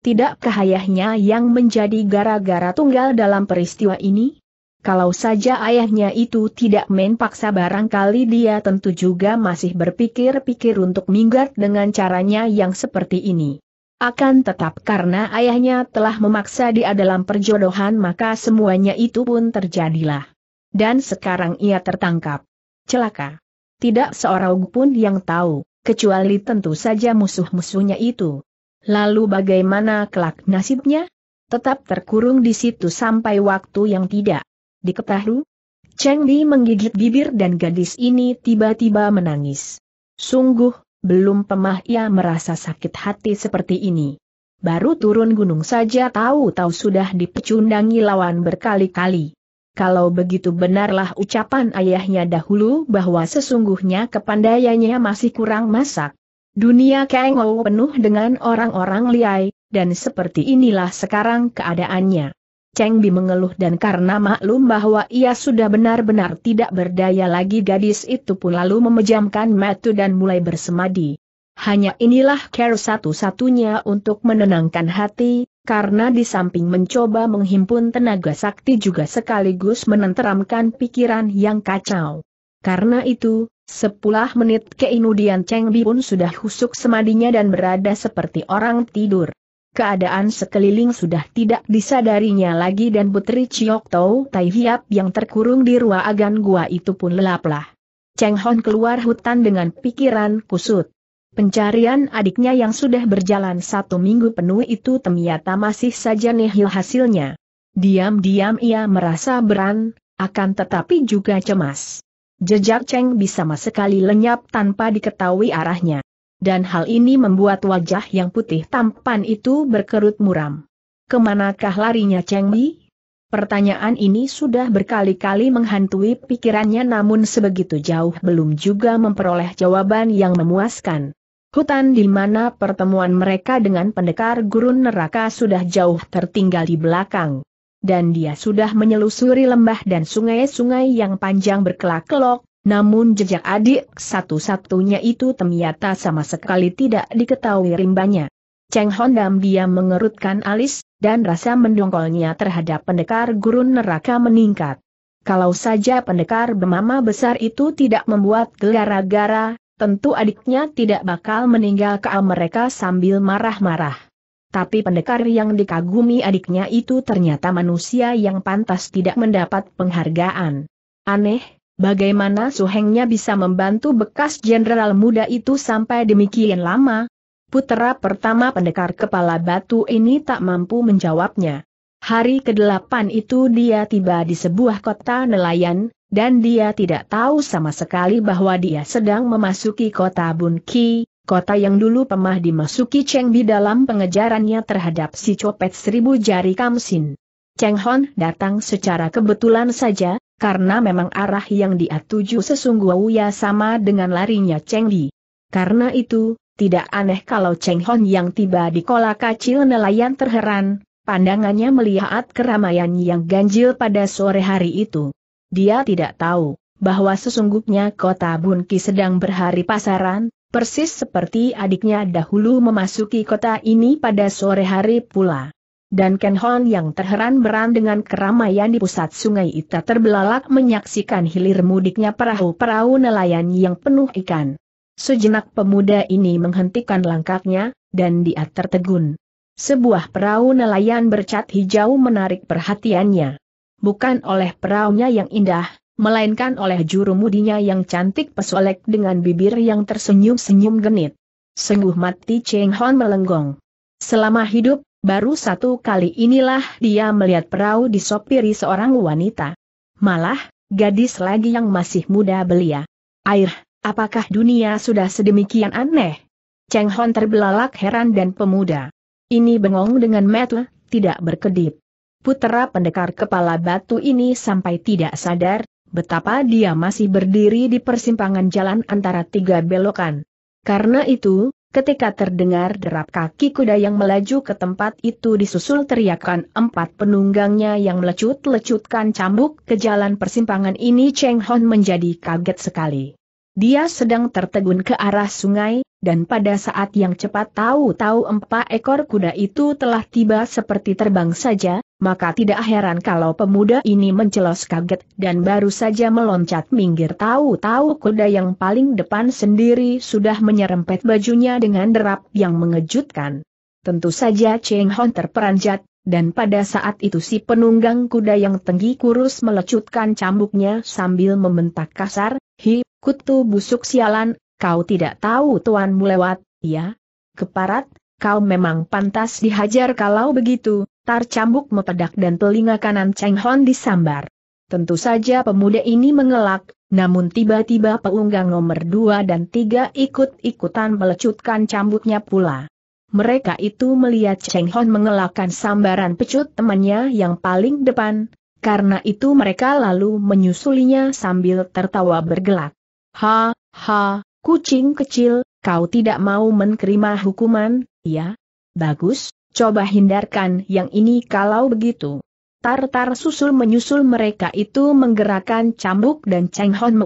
Tidakkah ayahnya yang menjadi gara-gara tunggal dalam peristiwa ini? Kalau saja ayahnya itu tidak main paksa barangkali dia tentu juga masih berpikir-pikir untuk minggat dengan caranya yang seperti ini. Akan tetap karena ayahnya telah memaksa dia dalam perjodohan maka semuanya itu pun terjadilah. Dan sekarang ia tertangkap. Celaka. Tidak seorang pun yang tahu, kecuali tentu saja musuh-musuhnya itu. Lalu bagaimana kelak nasibnya? Tetap terkurung di situ sampai waktu yang tidak diketahui. Cheng Di menggigit bibir dan gadis ini tiba-tiba menangis. Sungguh, belum pemah ia merasa sakit hati seperti ini. Baru turun gunung saja tahu-tahu sudah dipecundangi lawan berkali-kali. Kalau begitu benarlah ucapan ayahnya dahulu bahwa sesungguhnya kepandaiannya masih kurang masak. Dunia Kengou penuh dengan orang-orang liai, dan seperti inilah sekarang keadaannya. Cheng Bi mengeluh dan karena maklum bahwa ia sudah benar-benar tidak berdaya lagi gadis itu pun lalu memejamkan mata dan mulai bersemadi. Hanya inilah care satu-satunya untuk menenangkan hati, karena di samping mencoba menghimpun tenaga sakti juga sekaligus menenteramkan pikiran yang kacau. Karena itu, sepuluh menit keinudian Cheng Bi pun sudah husuk semadinya dan berada seperti orang tidur. Keadaan sekeliling sudah tidak disadarinya lagi dan putri Chiok Tau Tai Hiap yang terkurung di ruang agan gua itu pun lelaplah. Cheng Hon keluar hutan dengan pikiran kusut. Pencarian adiknya yang sudah berjalan satu minggu penuh itu ternyata masih saja nihil hasilnya. Diam-diam ia merasa beran, akan tetapi juga cemas. Jejak Cheng bisa sekali lenyap tanpa diketahui arahnya dan hal ini membuat wajah yang putih tampan itu berkerut muram. Kemanakah larinya Cheng Li? Pertanyaan ini sudah berkali-kali menghantui pikirannya namun sebegitu jauh belum juga memperoleh jawaban yang memuaskan. Hutan di mana pertemuan mereka dengan pendekar gurun neraka sudah jauh tertinggal di belakang. Dan dia sudah menyelusuri lembah dan sungai-sungai yang panjang berkelak-kelok, namun jejak adik satu-satunya itu ternyata sama sekali tidak diketahui rimbanya. Cheng Hondam dia mengerutkan alis, dan rasa mendongkolnya terhadap pendekar gurun neraka meningkat. Kalau saja pendekar bermama besar itu tidak membuat gara-gara, tentu adiknya tidak bakal meninggal ke mereka sambil marah-marah. Tapi pendekar yang dikagumi adiknya itu ternyata manusia yang pantas tidak mendapat penghargaan. Aneh, Bagaimana suhengnya bisa membantu bekas jenderal muda itu sampai demikian lama? Putera pertama pendekar kepala batu ini tak mampu menjawabnya. Hari ke-8 itu dia tiba di sebuah kota nelayan, dan dia tidak tahu sama sekali bahwa dia sedang memasuki kota Bunki, kota yang dulu pemah dimasuki Cheng Bi dalam pengejarannya terhadap si copet seribu jari Kamsin. Cheng Hon datang secara kebetulan saja, karena memang arah yang dia tuju sesungguhnya sama dengan larinya Cheng Li. Karena itu, tidak aneh kalau Cheng Hon yang tiba di kola kecil nelayan terheran, pandangannya melihat keramaian yang ganjil pada sore hari itu. Dia tidak tahu bahwa sesungguhnya kota Bunki sedang berhari pasaran, persis seperti adiknya dahulu memasuki kota ini pada sore hari pula dan Ken Hon yang terheran-beran dengan keramaian di pusat sungai Ita terbelalak menyaksikan hilir mudiknya perahu-perahu nelayan yang penuh ikan. Sejenak pemuda ini menghentikan langkahnya, dan dia tertegun. Sebuah perahu nelayan bercat hijau menarik perhatiannya. Bukan oleh perahunya yang indah, melainkan oleh juru mudinya yang cantik pesolek dengan bibir yang tersenyum-senyum genit. Sungguh mati Cheng Hon melenggong. Selama hidup, Baru satu kali inilah dia melihat perahu disopiri seorang wanita. Malah, gadis lagi yang masih muda belia. Air, apakah dunia sudah sedemikian aneh? Cheng Hon terbelalak heran dan pemuda. Ini bengong dengan metu, tidak berkedip. Putera pendekar kepala batu ini sampai tidak sadar, betapa dia masih berdiri di persimpangan jalan antara tiga belokan. Karena itu, ketika terdengar derap kaki kuda yang melaju ke tempat itu disusul teriakan empat penunggangnya yang melecut-lecutkan cambuk ke jalan persimpangan ini Cheng Hon menjadi kaget sekali. Dia sedang tertegun ke arah sungai, dan pada saat yang cepat tahu-tahu empat ekor kuda itu telah tiba seperti terbang saja, maka tidak heran kalau pemuda ini mencelos kaget dan baru saja meloncat minggir tahu-tahu kuda yang paling depan sendiri sudah menyerempet bajunya dengan derap yang mengejutkan. Tentu saja Cheng Hon terperanjat, dan pada saat itu si penunggang kuda yang tinggi kurus melecutkan cambuknya sambil membentak kasar, Hi, Kutu busuk sialan, kau tidak tahu tuanmu lewat, ya? Keparat, kau memang pantas dihajar kalau begitu, tar cambuk mepedak dan telinga kanan Cheng Hon disambar. Tentu saja pemuda ini mengelak, namun tiba-tiba peunggang nomor dua dan tiga ikut-ikutan melecutkan cambuknya pula. Mereka itu melihat Cheng Hon mengelakkan sambaran pecut temannya yang paling depan, karena itu mereka lalu menyusulinya sambil tertawa bergelak. Ha, ha, kucing kecil, kau tidak mau menerima hukuman, ya? Bagus, coba hindarkan yang ini kalau begitu. Tartar susul menyusul mereka itu menggerakkan cambuk dan Cheng Hon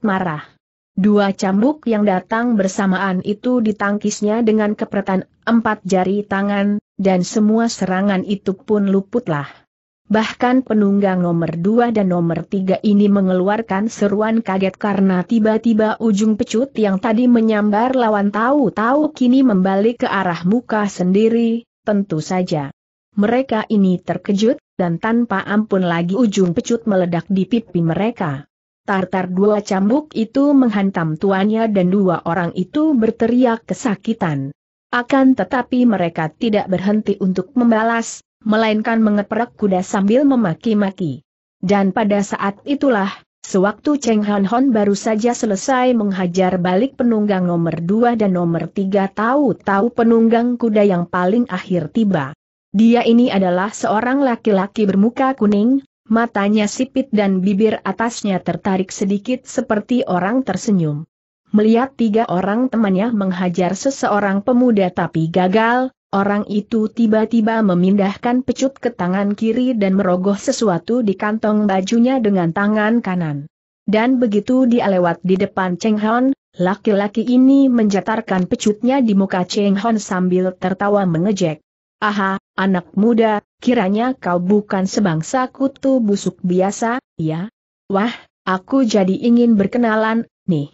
marah. Dua cambuk yang datang bersamaan itu ditangkisnya dengan kepretan empat jari tangan, dan semua serangan itu pun luputlah. Bahkan penunggang nomor dua dan nomor tiga ini mengeluarkan seruan kaget karena tiba-tiba ujung pecut yang tadi menyambar lawan tahu-tahu kini membalik ke arah muka sendiri, tentu saja. Mereka ini terkejut, dan tanpa ampun lagi ujung pecut meledak di pipi mereka. Tartar dua cambuk itu menghantam tuannya dan dua orang itu berteriak kesakitan. Akan tetapi mereka tidak berhenti untuk membalas, melainkan mengeprek kuda sambil memaki-maki. Dan pada saat itulah, sewaktu Cheng Han Hon baru saja selesai menghajar balik penunggang nomor dua dan nomor tiga tahu-tahu penunggang kuda yang paling akhir tiba. Dia ini adalah seorang laki-laki bermuka kuning, matanya sipit dan bibir atasnya tertarik sedikit seperti orang tersenyum. Melihat tiga orang temannya menghajar seseorang pemuda tapi gagal, orang itu tiba-tiba memindahkan pecut ke tangan kiri dan merogoh sesuatu di kantong bajunya dengan tangan kanan. Dan begitu dia lewat di depan Cheng Hon, laki-laki ini menjatarkan pecutnya di muka Cheng Hon sambil tertawa mengejek. Aha, anak muda, kiranya kau bukan sebangsa kutu busuk biasa, ya? Wah, aku jadi ingin berkenalan, nih.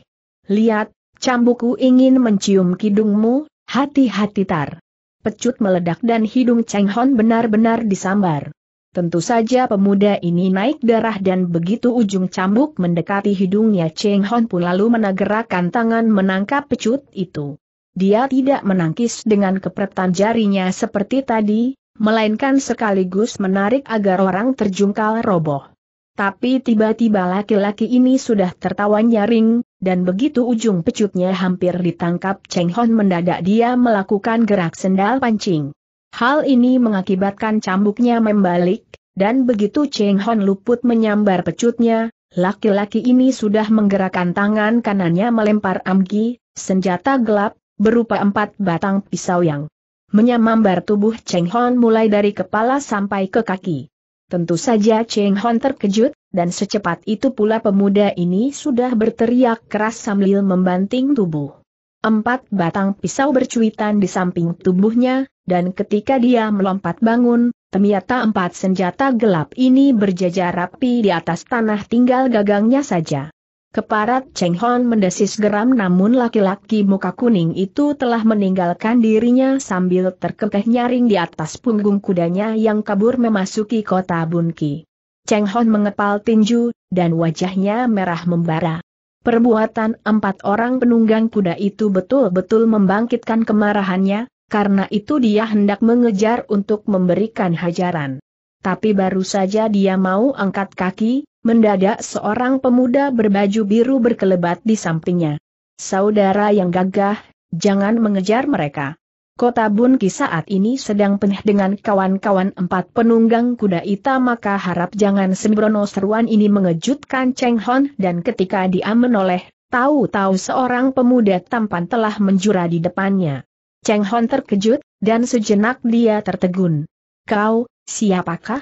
Lihat, cambuku ingin mencium kidungmu, hati-hati tar pecut meledak dan hidung Cheng Hon benar-benar disambar. Tentu saja pemuda ini naik darah dan begitu ujung cambuk mendekati hidungnya Cheng Hon pun lalu menagerakkan tangan menangkap pecut itu. Dia tidak menangkis dengan kepretan jarinya seperti tadi, melainkan sekaligus menarik agar orang terjungkal roboh. Tapi tiba-tiba laki-laki ini sudah tertawa nyaring, dan begitu ujung pecutnya hampir ditangkap Cheng Hon mendadak dia melakukan gerak sendal pancing. Hal ini mengakibatkan cambuknya membalik, dan begitu Cheng Hon luput menyambar pecutnya, laki-laki ini sudah menggerakkan tangan kanannya melempar amgi, senjata gelap, berupa empat batang pisau yang menyambar tubuh Cheng Hon mulai dari kepala sampai ke kaki. Tentu saja Cheng Hon terkejut, dan secepat itu pula pemuda ini sudah berteriak keras sambil membanting tubuh. Empat batang pisau bercuitan di samping tubuhnya, dan ketika dia melompat bangun, ternyata empat senjata gelap ini berjajar rapi di atas tanah tinggal gagangnya saja. Keparat Cheng Hon mendesis geram namun laki-laki muka kuning itu telah meninggalkan dirinya sambil terkekeh nyaring di atas punggung kudanya yang kabur memasuki kota Bunki. Cheng Hon mengepal tinju, dan wajahnya merah membara. Perbuatan empat orang penunggang kuda itu betul-betul membangkitkan kemarahannya, karena itu dia hendak mengejar untuk memberikan hajaran. Tapi baru saja dia mau angkat kaki, Mendadak seorang pemuda berbaju biru berkelebat di sampingnya. Saudara yang gagah, jangan mengejar mereka. Kota Bunki saat ini sedang penuh dengan kawan-kawan empat penunggang kuda ita maka harap jangan sembrono seruan ini mengejutkan Cheng Hon dan ketika dia menoleh, tahu-tahu seorang pemuda tampan telah menjura di depannya. Cheng Hon terkejut, dan sejenak dia tertegun. Kau, siapakah?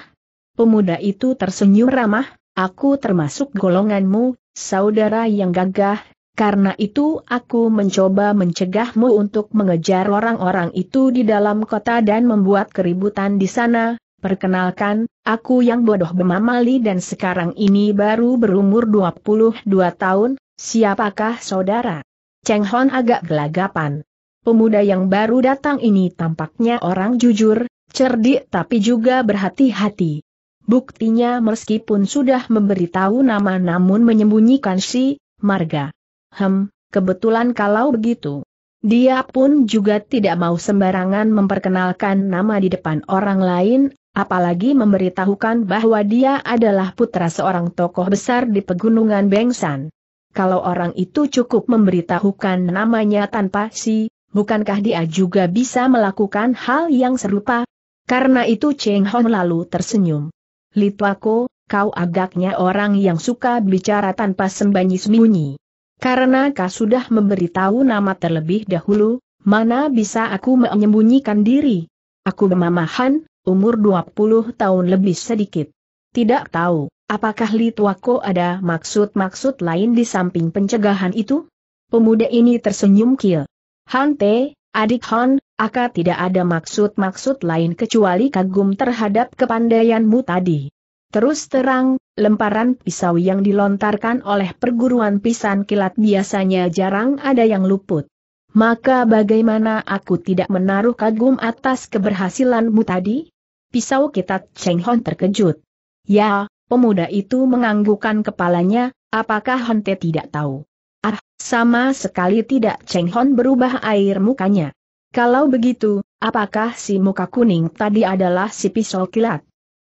Pemuda itu tersenyum ramah, Aku termasuk golonganmu, saudara yang gagah, karena itu aku mencoba mencegahmu untuk mengejar orang-orang itu di dalam kota dan membuat keributan di sana. Perkenalkan, aku yang bodoh bemamali dan sekarang ini baru berumur 22 tahun, siapakah saudara? Cheng Hon agak gelagapan. Pemuda yang baru datang ini tampaknya orang jujur, cerdik tapi juga berhati-hati. Buktinya meskipun sudah memberitahu nama namun menyembunyikan si Marga. Hem, kebetulan kalau begitu. Dia pun juga tidak mau sembarangan memperkenalkan nama di depan orang lain, apalagi memberitahukan bahwa dia adalah putra seorang tokoh besar di pegunungan Bengsan. Kalau orang itu cukup memberitahukan namanya tanpa si, bukankah dia juga bisa melakukan hal yang serupa? Karena itu Cheng Hong lalu tersenyum. Litwako, kau agaknya orang yang suka bicara tanpa sembunyi-sembunyi. Karena kau sudah memberitahu nama terlebih dahulu, mana bisa aku menyembunyikan diri? Aku memamahan, umur 20 tahun lebih sedikit. Tidak tahu, apakah Litwako ada maksud-maksud lain di samping pencegahan itu? Pemuda ini tersenyum kil. Hante, Adik Hon, Aka tidak ada maksud-maksud lain kecuali kagum terhadap kepandaianmu tadi. Terus terang, lemparan pisau yang dilontarkan oleh perguruan pisan kilat biasanya jarang ada yang luput. Maka bagaimana aku tidak menaruh kagum atas keberhasilanmu tadi? Pisau kita, Cheng Hon terkejut. Ya, pemuda itu menganggukkan kepalanya, apakah Hon Honte tidak tahu? Ah, sama sekali tidak Cheng Hon berubah air mukanya. Kalau begitu, apakah si muka kuning tadi adalah si pisau kilat?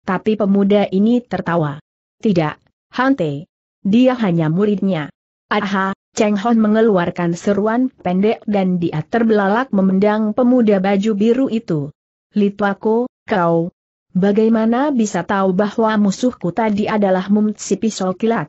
Tapi pemuda ini tertawa. Tidak, Hante. Dia hanya muridnya. Aha, Cheng Hon mengeluarkan seruan pendek dan dia terbelalak memendang pemuda baju biru itu. Litwako, kau. Bagaimana bisa tahu bahwa musuhku tadi adalah mum si pisau kilat?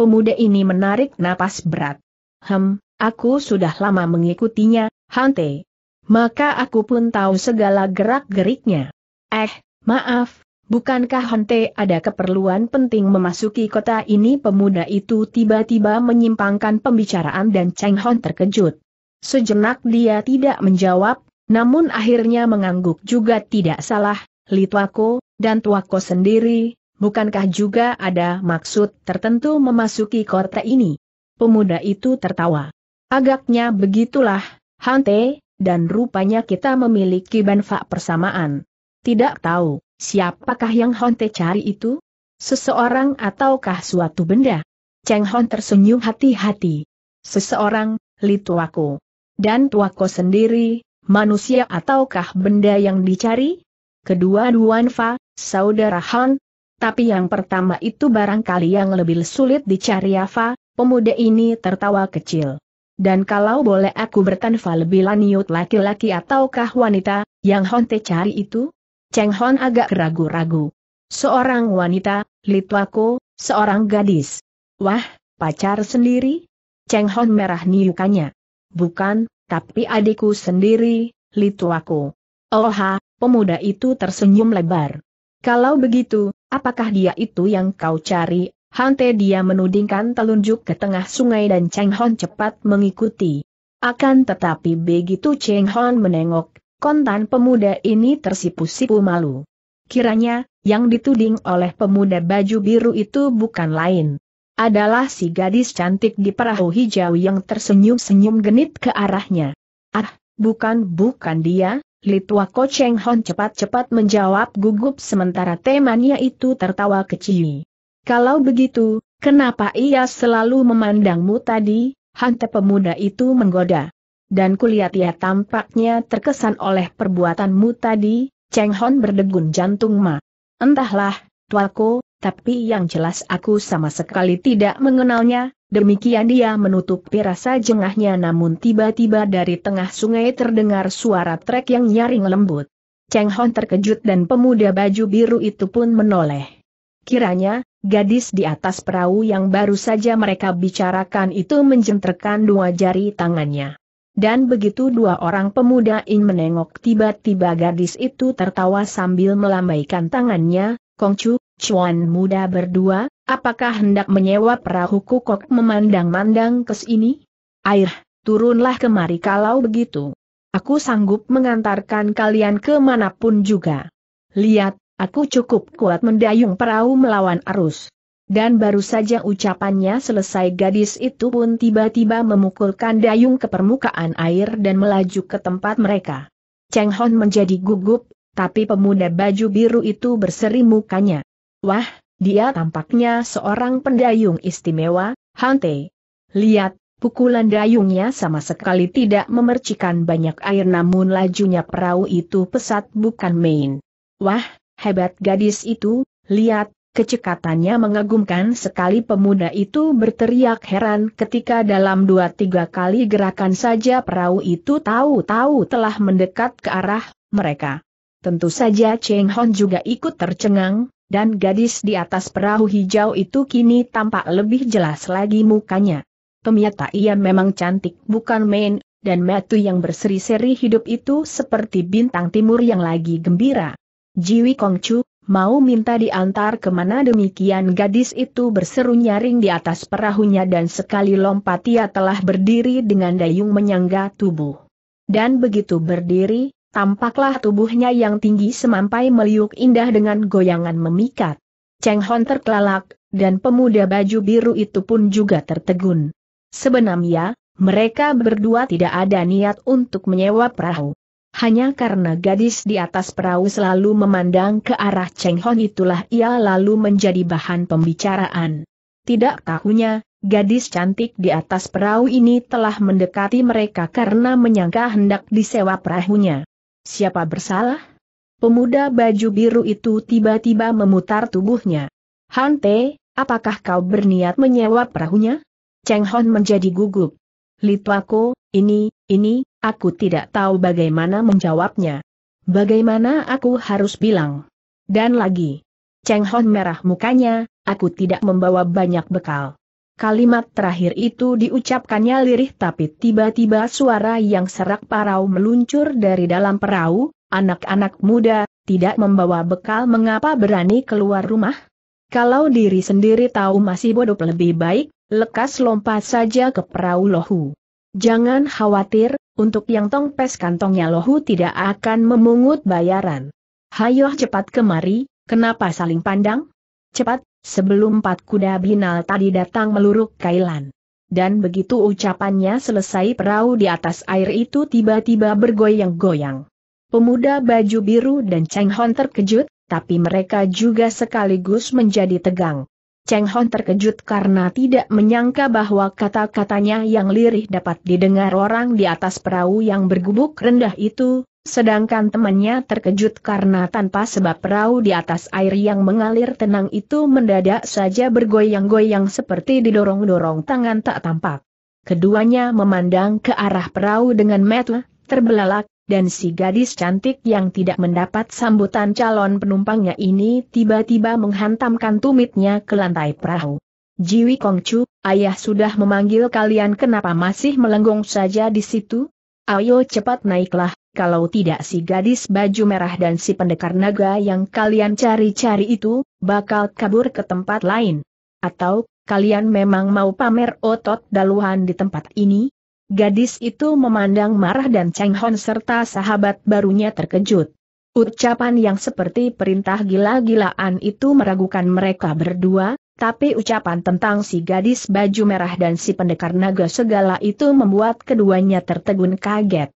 Pemuda ini menarik napas berat. Hem, aku sudah lama mengikutinya, Hante. Maka aku pun tahu segala gerak-geriknya. Eh, maaf, bukankah Hante ada keperluan penting memasuki kota ini? Pemuda itu tiba-tiba menyimpangkan pembicaraan dan Cheng Hon terkejut. Sejenak dia tidak menjawab, namun akhirnya mengangguk juga tidak salah, Litwako, dan Tuako sendiri, Bukankah juga ada maksud tertentu memasuki kota ini? Pemuda itu tertawa. Agaknya begitulah, Hante, dan rupanya kita memiliki manfaat persamaan. Tidak tahu, siapakah yang Hante cari itu? Seseorang ataukah suatu benda? Cheng Hon tersenyum hati-hati. Seseorang, Li Tuako. Dan Tuako sendiri, manusia ataukah benda yang dicari? Kedua Duan Fa, saudara Han, tapi yang pertama itu barangkali yang lebih sulit dicari Ava, pemuda ini tertawa kecil. Dan kalau boleh aku bertanfa lebih lanjut laki-laki ataukah wanita, yang Hon te cari itu? Cheng Hon agak ragu-ragu. Seorang wanita, Litwako, seorang gadis. Wah, pacar sendiri? Cheng Hon merah niukannya. Bukan, tapi adikku sendiri, Litwako. Oha, pemuda itu tersenyum lebar. Kalau begitu, apakah dia itu yang kau cari? Hante dia menudingkan telunjuk ke tengah sungai dan Cheng Hon cepat mengikuti. Akan tetapi begitu Cheng Hon menengok, kontan pemuda ini tersipu-sipu malu. Kiranya, yang dituding oleh pemuda baju biru itu bukan lain. Adalah si gadis cantik di perahu hijau yang tersenyum-senyum genit ke arahnya. Ah, bukan bukan dia, Litua Ko Cheng Hon cepat-cepat menjawab gugup sementara temannya itu tertawa kecil. Kalau begitu, kenapa ia selalu memandangmu tadi, hante pemuda itu menggoda. Dan kulihat ia tampaknya terkesan oleh perbuatanmu tadi, Cheng Hon berdegun jantung ma. Entahlah, Tuako, tapi yang jelas aku sama sekali tidak mengenalnya, Demikian dia menutup perasa jengahnya namun tiba-tiba dari tengah sungai terdengar suara trek yang nyaring lembut. Cheng Hon terkejut dan pemuda baju biru itu pun menoleh. Kiranya, gadis di atas perahu yang baru saja mereka bicarakan itu menjentrekan dua jari tangannya. Dan begitu dua orang pemuda ini menengok tiba-tiba gadis itu tertawa sambil melambaikan tangannya, Kongcu, Cuan muda berdua, apakah hendak menyewa perahu kukok memandang-mandang ke sini? Air, turunlah kemari kalau begitu. Aku sanggup mengantarkan kalian kemanapun juga. Lihat, aku cukup kuat mendayung perahu melawan arus. Dan baru saja ucapannya selesai gadis itu pun tiba-tiba memukulkan dayung ke permukaan air dan melaju ke tempat mereka. Cheng Hon menjadi gugup, tapi pemuda baju biru itu berseri mukanya. Wah, dia tampaknya seorang pendayung istimewa, Hante. Lihat, pukulan dayungnya sama sekali tidak memercikan banyak air namun lajunya perahu itu pesat bukan main. Wah, hebat gadis itu, lihat, kecekatannya mengagumkan sekali pemuda itu berteriak heran ketika dalam dua tiga kali gerakan saja perahu itu tahu-tahu telah mendekat ke arah mereka. Tentu saja Cheng Hon juga ikut tercengang, dan gadis di atas perahu hijau itu kini tampak lebih jelas lagi mukanya. Ternyata ia memang cantik bukan main, dan metu yang berseri-seri hidup itu seperti bintang timur yang lagi gembira. Jiwi Kongcu, mau minta diantar kemana demikian gadis itu berseru nyaring di atas perahunya dan sekali lompat ia telah berdiri dengan dayung menyangga tubuh. Dan begitu berdiri, Tampaklah tubuhnya yang tinggi semampai meliuk indah dengan goyangan memikat. Cheng Hon terkelalak, dan pemuda baju biru itu pun juga tertegun. Sebenarnya, mereka berdua tidak ada niat untuk menyewa perahu. Hanya karena gadis di atas perahu selalu memandang ke arah Cheng Hon itulah ia lalu menjadi bahan pembicaraan. Tidak tahunya, Gadis cantik di atas perahu ini telah mendekati mereka karena menyangka hendak disewa perahunya. Siapa bersalah? Pemuda baju biru itu tiba-tiba memutar tubuhnya. Hante, apakah kau berniat menyewa perahunya? Cheng Hon menjadi gugup. Litwako, ini, ini, aku tidak tahu bagaimana menjawabnya. Bagaimana aku harus bilang? Dan lagi. Cheng Hon merah mukanya, aku tidak membawa banyak bekal. Kalimat terakhir itu diucapkannya lirih tapi tiba-tiba suara yang serak parau meluncur dari dalam perahu, anak-anak muda, tidak membawa bekal mengapa berani keluar rumah? Kalau diri sendiri tahu masih bodoh lebih baik, lekas lompat saja ke perahu lohu. Jangan khawatir, untuk yang tongpes kantongnya lohu tidak akan memungut bayaran. Hayo cepat kemari, kenapa saling pandang? Cepat, sebelum empat kuda binal tadi datang meluruk Kailan. Dan begitu ucapannya selesai perahu di atas air itu tiba-tiba bergoyang-goyang. Pemuda baju biru dan Cheng Hon terkejut, tapi mereka juga sekaligus menjadi tegang. Cheng Hon terkejut karena tidak menyangka bahwa kata-katanya yang lirih dapat didengar orang di atas perahu yang bergubuk rendah itu, Sedangkan temannya terkejut karena tanpa sebab perahu di atas air yang mengalir tenang itu mendadak saja bergoyang-goyang seperti didorong-dorong tangan tak tampak. Keduanya memandang ke arah perahu dengan metu, terbelalak, dan si gadis cantik yang tidak mendapat sambutan calon penumpangnya ini tiba-tiba menghantamkan tumitnya ke lantai perahu. Jiwi Kongcu, ayah sudah memanggil kalian kenapa masih melenggong saja di situ? Ayo cepat naiklah, kalau tidak si gadis baju merah dan si pendekar naga yang kalian cari-cari itu, bakal kabur ke tempat lain. Atau, kalian memang mau pamer otot daluhan di tempat ini? Gadis itu memandang marah dan Cheng Hon serta sahabat barunya terkejut. Ucapan yang seperti perintah gila-gilaan itu meragukan mereka berdua, tapi ucapan tentang si gadis baju merah dan si pendekar naga segala itu membuat keduanya tertegun kaget.